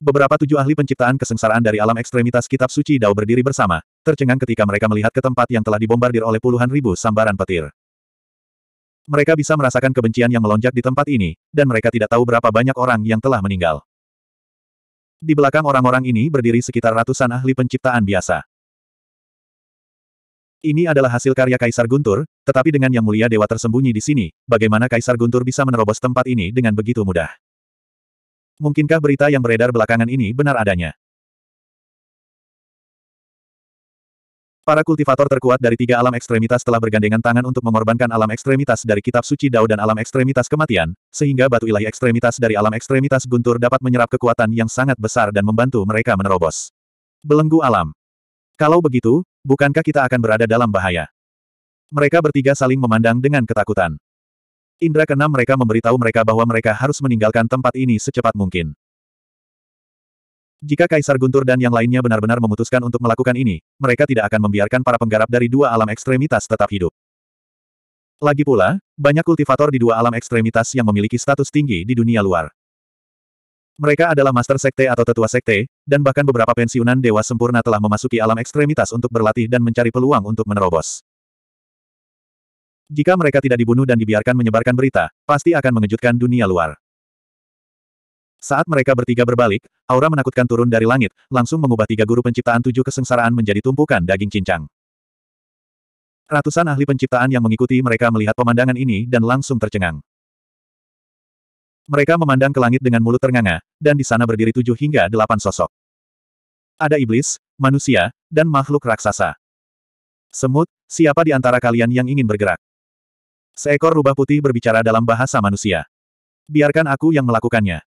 Beberapa tujuh ahli penciptaan kesengsaraan dari alam ekstremitas kitab suci Dao berdiri bersama, tercengang ketika mereka melihat ke tempat yang telah dibombardir oleh puluhan ribu sambaran petir. Mereka bisa merasakan kebencian yang melonjak di tempat ini, dan mereka tidak tahu berapa banyak orang yang telah meninggal. Di belakang orang-orang ini berdiri sekitar ratusan ahli penciptaan biasa. Ini adalah hasil karya Kaisar Guntur, tetapi dengan Yang Mulia Dewa tersembunyi di sini, bagaimana Kaisar Guntur bisa menerobos tempat ini dengan begitu mudah? Mungkinkah berita yang beredar belakangan ini benar adanya? Para kultivator terkuat dari tiga alam ekstremitas telah bergandengan tangan untuk mengorbankan alam ekstremitas dari Kitab Suci Dao dan alam ekstremitas kematian, sehingga batu ilahi ekstremitas dari alam ekstremitas guntur dapat menyerap kekuatan yang sangat besar dan membantu mereka menerobos. Belenggu alam. Kalau begitu, Bukankah kita akan berada dalam bahaya? Mereka bertiga saling memandang dengan ketakutan. Indra keenam mereka memberitahu mereka bahwa mereka harus meninggalkan tempat ini secepat mungkin. Jika Kaisar Guntur dan yang lainnya benar-benar memutuskan untuk melakukan ini, mereka tidak akan membiarkan para penggarap dari dua alam ekstremitas tetap hidup. Lagi pula, banyak kultivator di dua alam ekstremitas yang memiliki status tinggi di dunia luar. Mereka adalah master sekte atau tetua sekte, dan bahkan beberapa pensiunan dewa sempurna telah memasuki alam ekstremitas untuk berlatih dan mencari peluang untuk menerobos. Jika mereka tidak dibunuh dan dibiarkan menyebarkan berita, pasti akan mengejutkan dunia luar. Saat mereka bertiga berbalik, aura menakutkan turun dari langit, langsung mengubah tiga guru penciptaan tujuh kesengsaraan menjadi tumpukan daging cincang. Ratusan ahli penciptaan yang mengikuti mereka melihat pemandangan ini dan langsung tercengang. Mereka memandang ke langit dengan mulut ternganga, dan di sana berdiri tujuh hingga delapan sosok. Ada iblis, manusia, dan makhluk raksasa. Semut, siapa di antara kalian yang ingin bergerak? Seekor rubah putih berbicara dalam bahasa manusia. Biarkan aku yang melakukannya.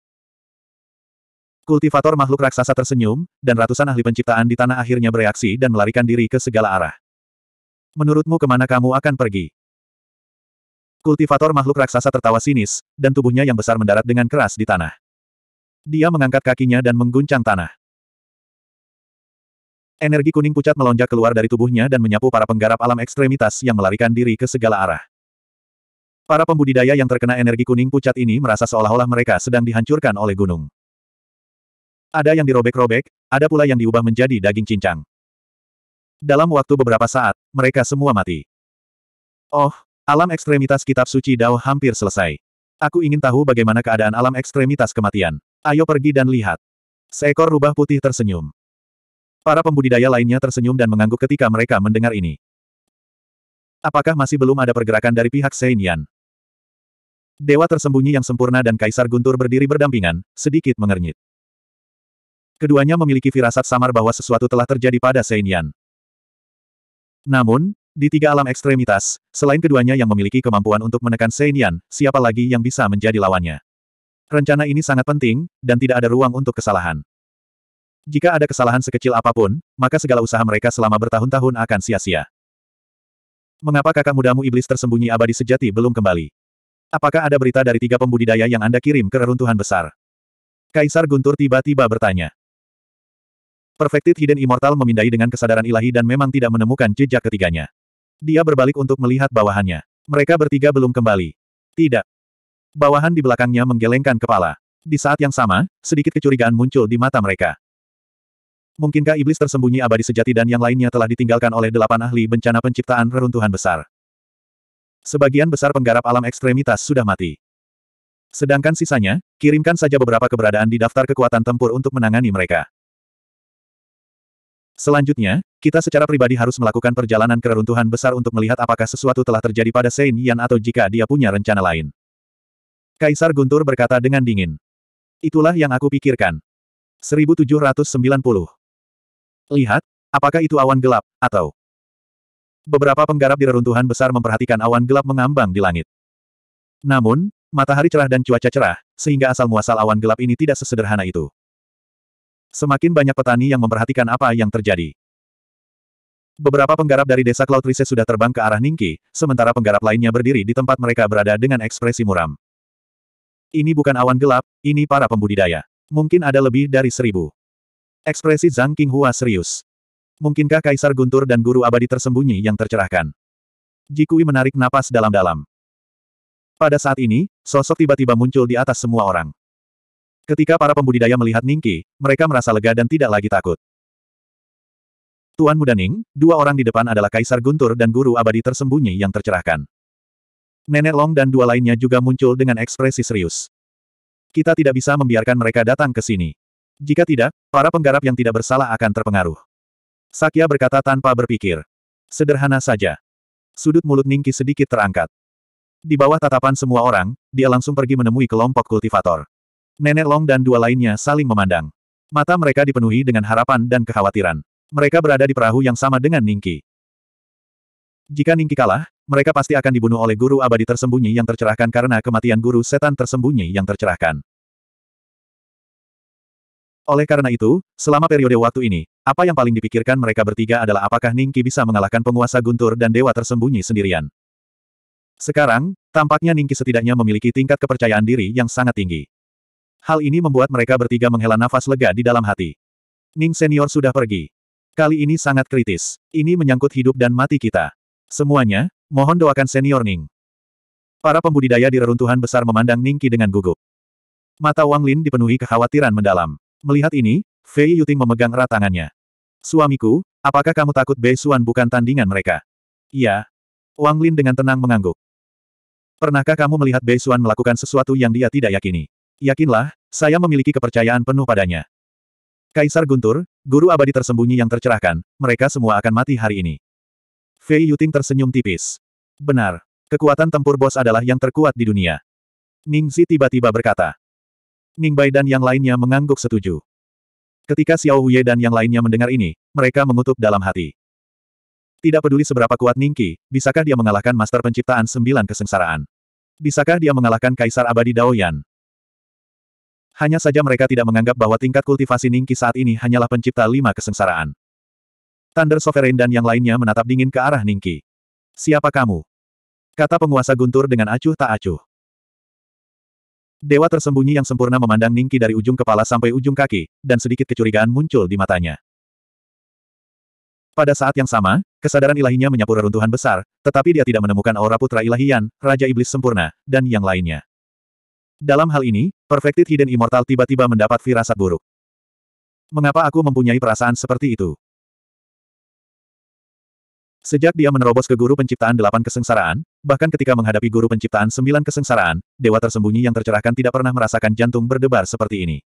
Kultivator makhluk raksasa tersenyum, dan ratusan ahli penciptaan di tanah akhirnya bereaksi dan melarikan diri ke segala arah. Menurutmu kemana kamu akan pergi? Kultivator makhluk raksasa tertawa sinis, dan tubuhnya yang besar mendarat dengan keras di tanah. Dia mengangkat kakinya dan mengguncang tanah. Energi kuning pucat melonjak keluar dari tubuhnya dan menyapu para penggarap alam ekstremitas yang melarikan diri ke segala arah. Para pembudidaya yang terkena energi kuning pucat ini merasa seolah-olah mereka sedang dihancurkan oleh gunung. Ada yang dirobek-robek, ada pula yang diubah menjadi daging cincang. Dalam waktu beberapa saat, mereka semua mati. Oh, Alam ekstremitas kitab suci Dao hampir selesai. Aku ingin tahu bagaimana keadaan alam ekstremitas kematian. Ayo pergi dan lihat. Seekor rubah putih tersenyum. Para pembudidaya lainnya tersenyum dan mengangguk ketika mereka mendengar ini. Apakah masih belum ada pergerakan dari pihak Seinian? Dewa tersembunyi yang sempurna dan Kaisar Guntur berdiri berdampingan, sedikit mengernyit. Keduanya memiliki firasat samar bahwa sesuatu telah terjadi pada Seinian. Namun, di tiga alam ekstremitas, selain keduanya yang memiliki kemampuan untuk menekan Seinian, siapa lagi yang bisa menjadi lawannya? Rencana ini sangat penting, dan tidak ada ruang untuk kesalahan. Jika ada kesalahan sekecil apapun, maka segala usaha mereka selama bertahun-tahun akan sia-sia. Mengapa kakak mudamu iblis tersembunyi abadi sejati belum kembali? Apakah ada berita dari tiga pembudidaya yang Anda kirim ke reruntuhan besar? Kaisar Guntur tiba-tiba bertanya. Perfected Hidden Immortal memindai dengan kesadaran ilahi dan memang tidak menemukan jejak ketiganya. Dia berbalik untuk melihat bawahannya. Mereka bertiga belum kembali. Tidak. Bawahan di belakangnya menggelengkan kepala. Di saat yang sama, sedikit kecurigaan muncul di mata mereka. Mungkinkah iblis tersembunyi abadi sejati dan yang lainnya telah ditinggalkan oleh delapan ahli bencana penciptaan reruntuhan besar? Sebagian besar penggarap alam ekstremitas sudah mati. Sedangkan sisanya, kirimkan saja beberapa keberadaan di daftar kekuatan tempur untuk menangani mereka. Selanjutnya, kita secara pribadi harus melakukan perjalanan keruntuhan besar untuk melihat apakah sesuatu telah terjadi pada Saint Yan atau jika dia punya rencana lain. Kaisar Guntur berkata dengan dingin. Itulah yang aku pikirkan. 1790. Lihat, apakah itu awan gelap, atau... Beberapa penggarap di reruntuhan besar memperhatikan awan gelap mengambang di langit. Namun, matahari cerah dan cuaca cerah, sehingga asal-muasal awan gelap ini tidak sesederhana itu. Semakin banyak petani yang memperhatikan apa yang terjadi. Beberapa penggarap dari desa Cloud Rise sudah terbang ke arah Ningki, sementara penggarap lainnya berdiri di tempat mereka berada dengan ekspresi muram. Ini bukan awan gelap, ini para pembudidaya. Mungkin ada lebih dari seribu. Ekspresi Zhang Qinghua serius. Mungkinkah Kaisar Guntur dan Guru Abadi tersembunyi yang tercerahkan? Jikui menarik napas dalam-dalam. Pada saat ini, sosok tiba-tiba muncul di atas semua orang. Ketika para pembudidaya melihat Ningki, mereka merasa lega dan tidak lagi takut. Tuan Muda Ning, dua orang di depan adalah Kaisar Guntur dan Guru Abadi Tersembunyi yang tercerahkan. Nenek Long dan dua lainnya juga muncul dengan ekspresi serius. Kita tidak bisa membiarkan mereka datang ke sini. Jika tidak, para penggarap yang tidak bersalah akan terpengaruh. Sakya berkata tanpa berpikir. Sederhana saja. Sudut mulut Ningki sedikit terangkat. Di bawah tatapan semua orang, dia langsung pergi menemui kelompok kultivator. Nenek Long dan dua lainnya saling memandang. Mata mereka dipenuhi dengan harapan dan kekhawatiran. Mereka berada di perahu yang sama dengan Ningki. Jika Ningki kalah, mereka pasti akan dibunuh oleh guru abadi tersembunyi yang tercerahkan karena kematian guru setan tersembunyi yang tercerahkan. Oleh karena itu, selama periode waktu ini, apa yang paling dipikirkan mereka bertiga adalah apakah Ningki bisa mengalahkan penguasa guntur dan dewa tersembunyi sendirian. Sekarang, tampaknya Ningki setidaknya memiliki tingkat kepercayaan diri yang sangat tinggi. Hal ini membuat mereka bertiga menghela nafas lega di dalam hati. Ning senior sudah pergi. Kali ini sangat kritis. Ini menyangkut hidup dan mati kita. Semuanya, mohon doakan senior Ning. Para pembudidaya di reruntuhan besar memandang Ning Qi dengan gugup. Mata Wang Lin dipenuhi kekhawatiran mendalam. Melihat ini, Fei Yuting memegang erat tangannya. Suamiku, apakah kamu takut Bei Xuan bukan tandingan mereka? Iya. Wang Lin dengan tenang mengangguk. Pernahkah kamu melihat Bei Xuan melakukan sesuatu yang dia tidak yakini? Yakinlah, saya memiliki kepercayaan penuh padanya. Kaisar Guntur, guru abadi tersembunyi yang tercerahkan, mereka semua akan mati hari ini. Fei Yuting tersenyum tipis. Benar, kekuatan tempur bos adalah yang terkuat di dunia. Ning Zi tiba-tiba berkata. Ning Bai dan yang lainnya mengangguk setuju. Ketika Xiao Huye dan yang lainnya mendengar ini, mereka mengutuk dalam hati. Tidak peduli seberapa kuat Ning Qi, bisakah dia mengalahkan master penciptaan sembilan kesengsaraan? Bisakah dia mengalahkan Kaisar Abadi Daoyan? Hanya saja mereka tidak menganggap bahwa tingkat kultivasi Ningki saat ini hanyalah pencipta lima kesengsaraan. Thunder Sovereign dan yang lainnya menatap dingin ke arah Ningki. Siapa kamu? Kata penguasa guntur dengan acuh tak acuh. Dewa tersembunyi yang sempurna memandang Ningki dari ujung kepala sampai ujung kaki, dan sedikit kecurigaan muncul di matanya. Pada saat yang sama, kesadaran ilahinya menyapu reruntuhan besar, tetapi dia tidak menemukan aura putra ilahian, Raja Iblis Sempurna, dan yang lainnya. Dalam hal ini, Perfected Hidden Immortal tiba-tiba mendapat firasat buruk. Mengapa aku mempunyai perasaan seperti itu? Sejak dia menerobos ke guru penciptaan delapan kesengsaraan, bahkan ketika menghadapi guru penciptaan sembilan kesengsaraan, dewa tersembunyi yang tercerahkan tidak pernah merasakan jantung berdebar seperti ini.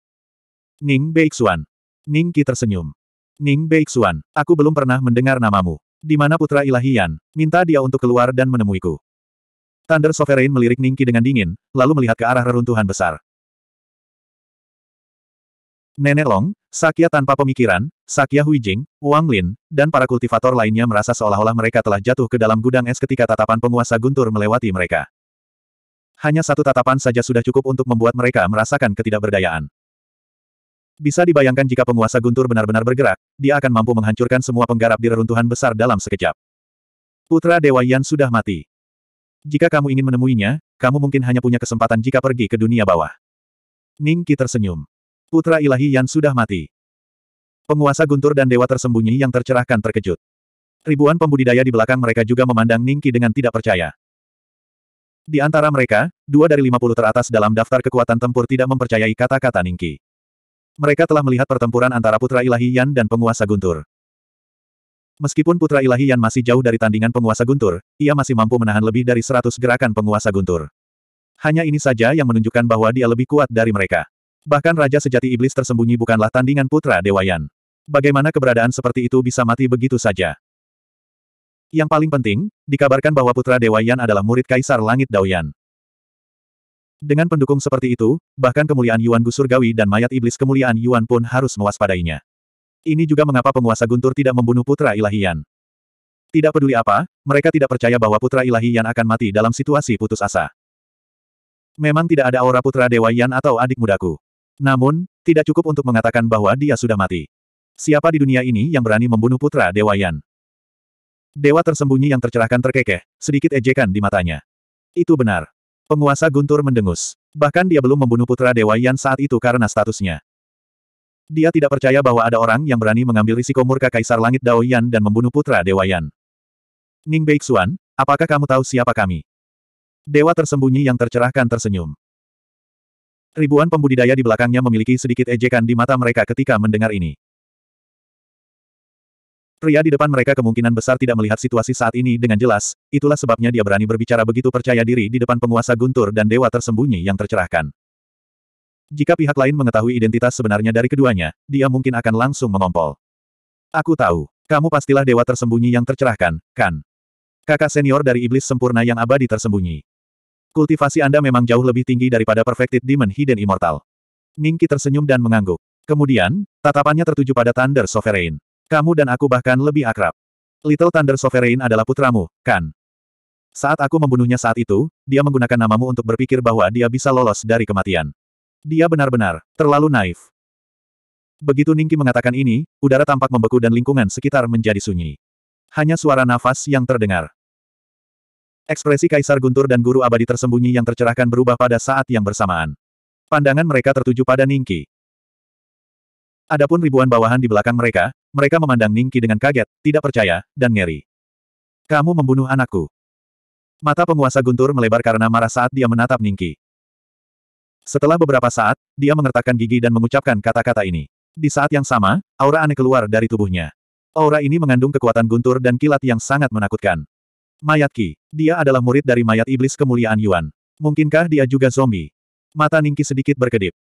Ning Beixuan. Ning Qi tersenyum. Ning Beixuan, aku belum pernah mendengar namamu. Di mana putra Ilahian? minta dia untuk keluar dan menemuiku. Thunder Sovereign melirik Ningki dengan dingin, lalu melihat ke arah reruntuhan besar. Nenek Long, Sakya tanpa pemikiran, Sakya Huijing, Wang Lin, dan para kultivator lainnya merasa seolah-olah mereka telah jatuh ke dalam gudang es ketika tatapan penguasa guntur melewati mereka. Hanya satu tatapan saja sudah cukup untuk membuat mereka merasakan ketidakberdayaan. Bisa dibayangkan jika penguasa guntur benar-benar bergerak, dia akan mampu menghancurkan semua penggarap di reruntuhan besar dalam sekejap. Putra Dewa Yan sudah mati. Jika kamu ingin menemuinya, kamu mungkin hanya punya kesempatan jika pergi ke dunia bawah. Ning Qi tersenyum. Putra ilahi Yan sudah mati. Penguasa guntur dan dewa tersembunyi yang tercerahkan terkejut. Ribuan pembudidaya di belakang mereka juga memandang Ning Qi dengan tidak percaya. Di antara mereka, dua dari lima puluh teratas dalam daftar kekuatan tempur tidak mempercayai kata-kata Ning Qi. Mereka telah melihat pertempuran antara putra ilahi Yan dan penguasa guntur. Meskipun putra ilahi Yan masih jauh dari tandingan penguasa guntur, ia masih mampu menahan lebih dari seratus gerakan penguasa guntur. Hanya ini saja yang menunjukkan bahwa dia lebih kuat dari mereka. Bahkan Raja Sejati Iblis tersembunyi bukanlah tandingan putra Dewa Yan. Bagaimana keberadaan seperti itu bisa mati begitu saja? Yang paling penting, dikabarkan bahwa putra Dewa Yan adalah murid Kaisar Langit Daoyan. Dengan pendukung seperti itu, bahkan kemuliaan Yuan Gusurgawi dan mayat iblis kemuliaan Yuan pun harus mewaspadainya. Ini juga mengapa penguasa Guntur tidak membunuh putra ilahian. Tidak peduli apa, mereka tidak percaya bahwa putra ilahian akan mati dalam situasi putus asa. Memang tidak ada aura putra Dewa Yan atau adik mudaku. Namun, tidak cukup untuk mengatakan bahwa dia sudah mati. Siapa di dunia ini yang berani membunuh putra Dewa Yan? Dewa tersembunyi yang tercerahkan terkekeh, sedikit ejekan di matanya. Itu benar. Penguasa Guntur mendengus. Bahkan dia belum membunuh putra Dewa Yan saat itu karena statusnya. Dia tidak percaya bahwa ada orang yang berani mengambil risiko murka Kaisar Langit Dao Yan dan membunuh putra Dewa Yan. Ning Beixuan, apakah kamu tahu siapa kami? Dewa tersembunyi yang tercerahkan tersenyum. Ribuan pembudidaya di belakangnya memiliki sedikit ejekan di mata mereka ketika mendengar ini. Pria di depan mereka kemungkinan besar tidak melihat situasi saat ini dengan jelas, itulah sebabnya dia berani berbicara begitu percaya diri di depan penguasa Guntur dan dewa tersembunyi yang tercerahkan. Jika pihak lain mengetahui identitas sebenarnya dari keduanya, dia mungkin akan langsung mengompol. Aku tahu. Kamu pastilah dewa tersembunyi yang tercerahkan, kan? Kakak senior dari iblis sempurna yang abadi tersembunyi. Kultivasi Anda memang jauh lebih tinggi daripada Perfected Demon Hidden Immortal. Ningki tersenyum dan mengangguk. Kemudian, tatapannya tertuju pada Thunder Sovereign. Kamu dan aku bahkan lebih akrab. Little Thunder Sovereign adalah putramu, kan? Saat aku membunuhnya saat itu, dia menggunakan namamu untuk berpikir bahwa dia bisa lolos dari kematian. Dia benar-benar terlalu naif. Begitu Ningki mengatakan ini, udara tampak membeku dan lingkungan sekitar menjadi sunyi. Hanya suara nafas yang terdengar. Ekspresi Kaisar Guntur dan Guru Abadi tersembunyi yang tercerahkan berubah pada saat yang bersamaan. Pandangan mereka tertuju pada Ningki. Adapun ribuan bawahan di belakang mereka, mereka memandang Ningki dengan kaget, tidak percaya, dan ngeri. Kamu membunuh anakku. Mata penguasa Guntur melebar karena marah saat dia menatap Ningki. Setelah beberapa saat, dia mengertakkan gigi dan mengucapkan kata-kata ini. Di saat yang sama, aura aneh keluar dari tubuhnya. Aura ini mengandung kekuatan guntur dan kilat yang sangat menakutkan. Mayat Ki. Dia adalah murid dari mayat iblis kemuliaan Yuan. Mungkinkah dia juga zombie? Mata Ningki sedikit berkedip.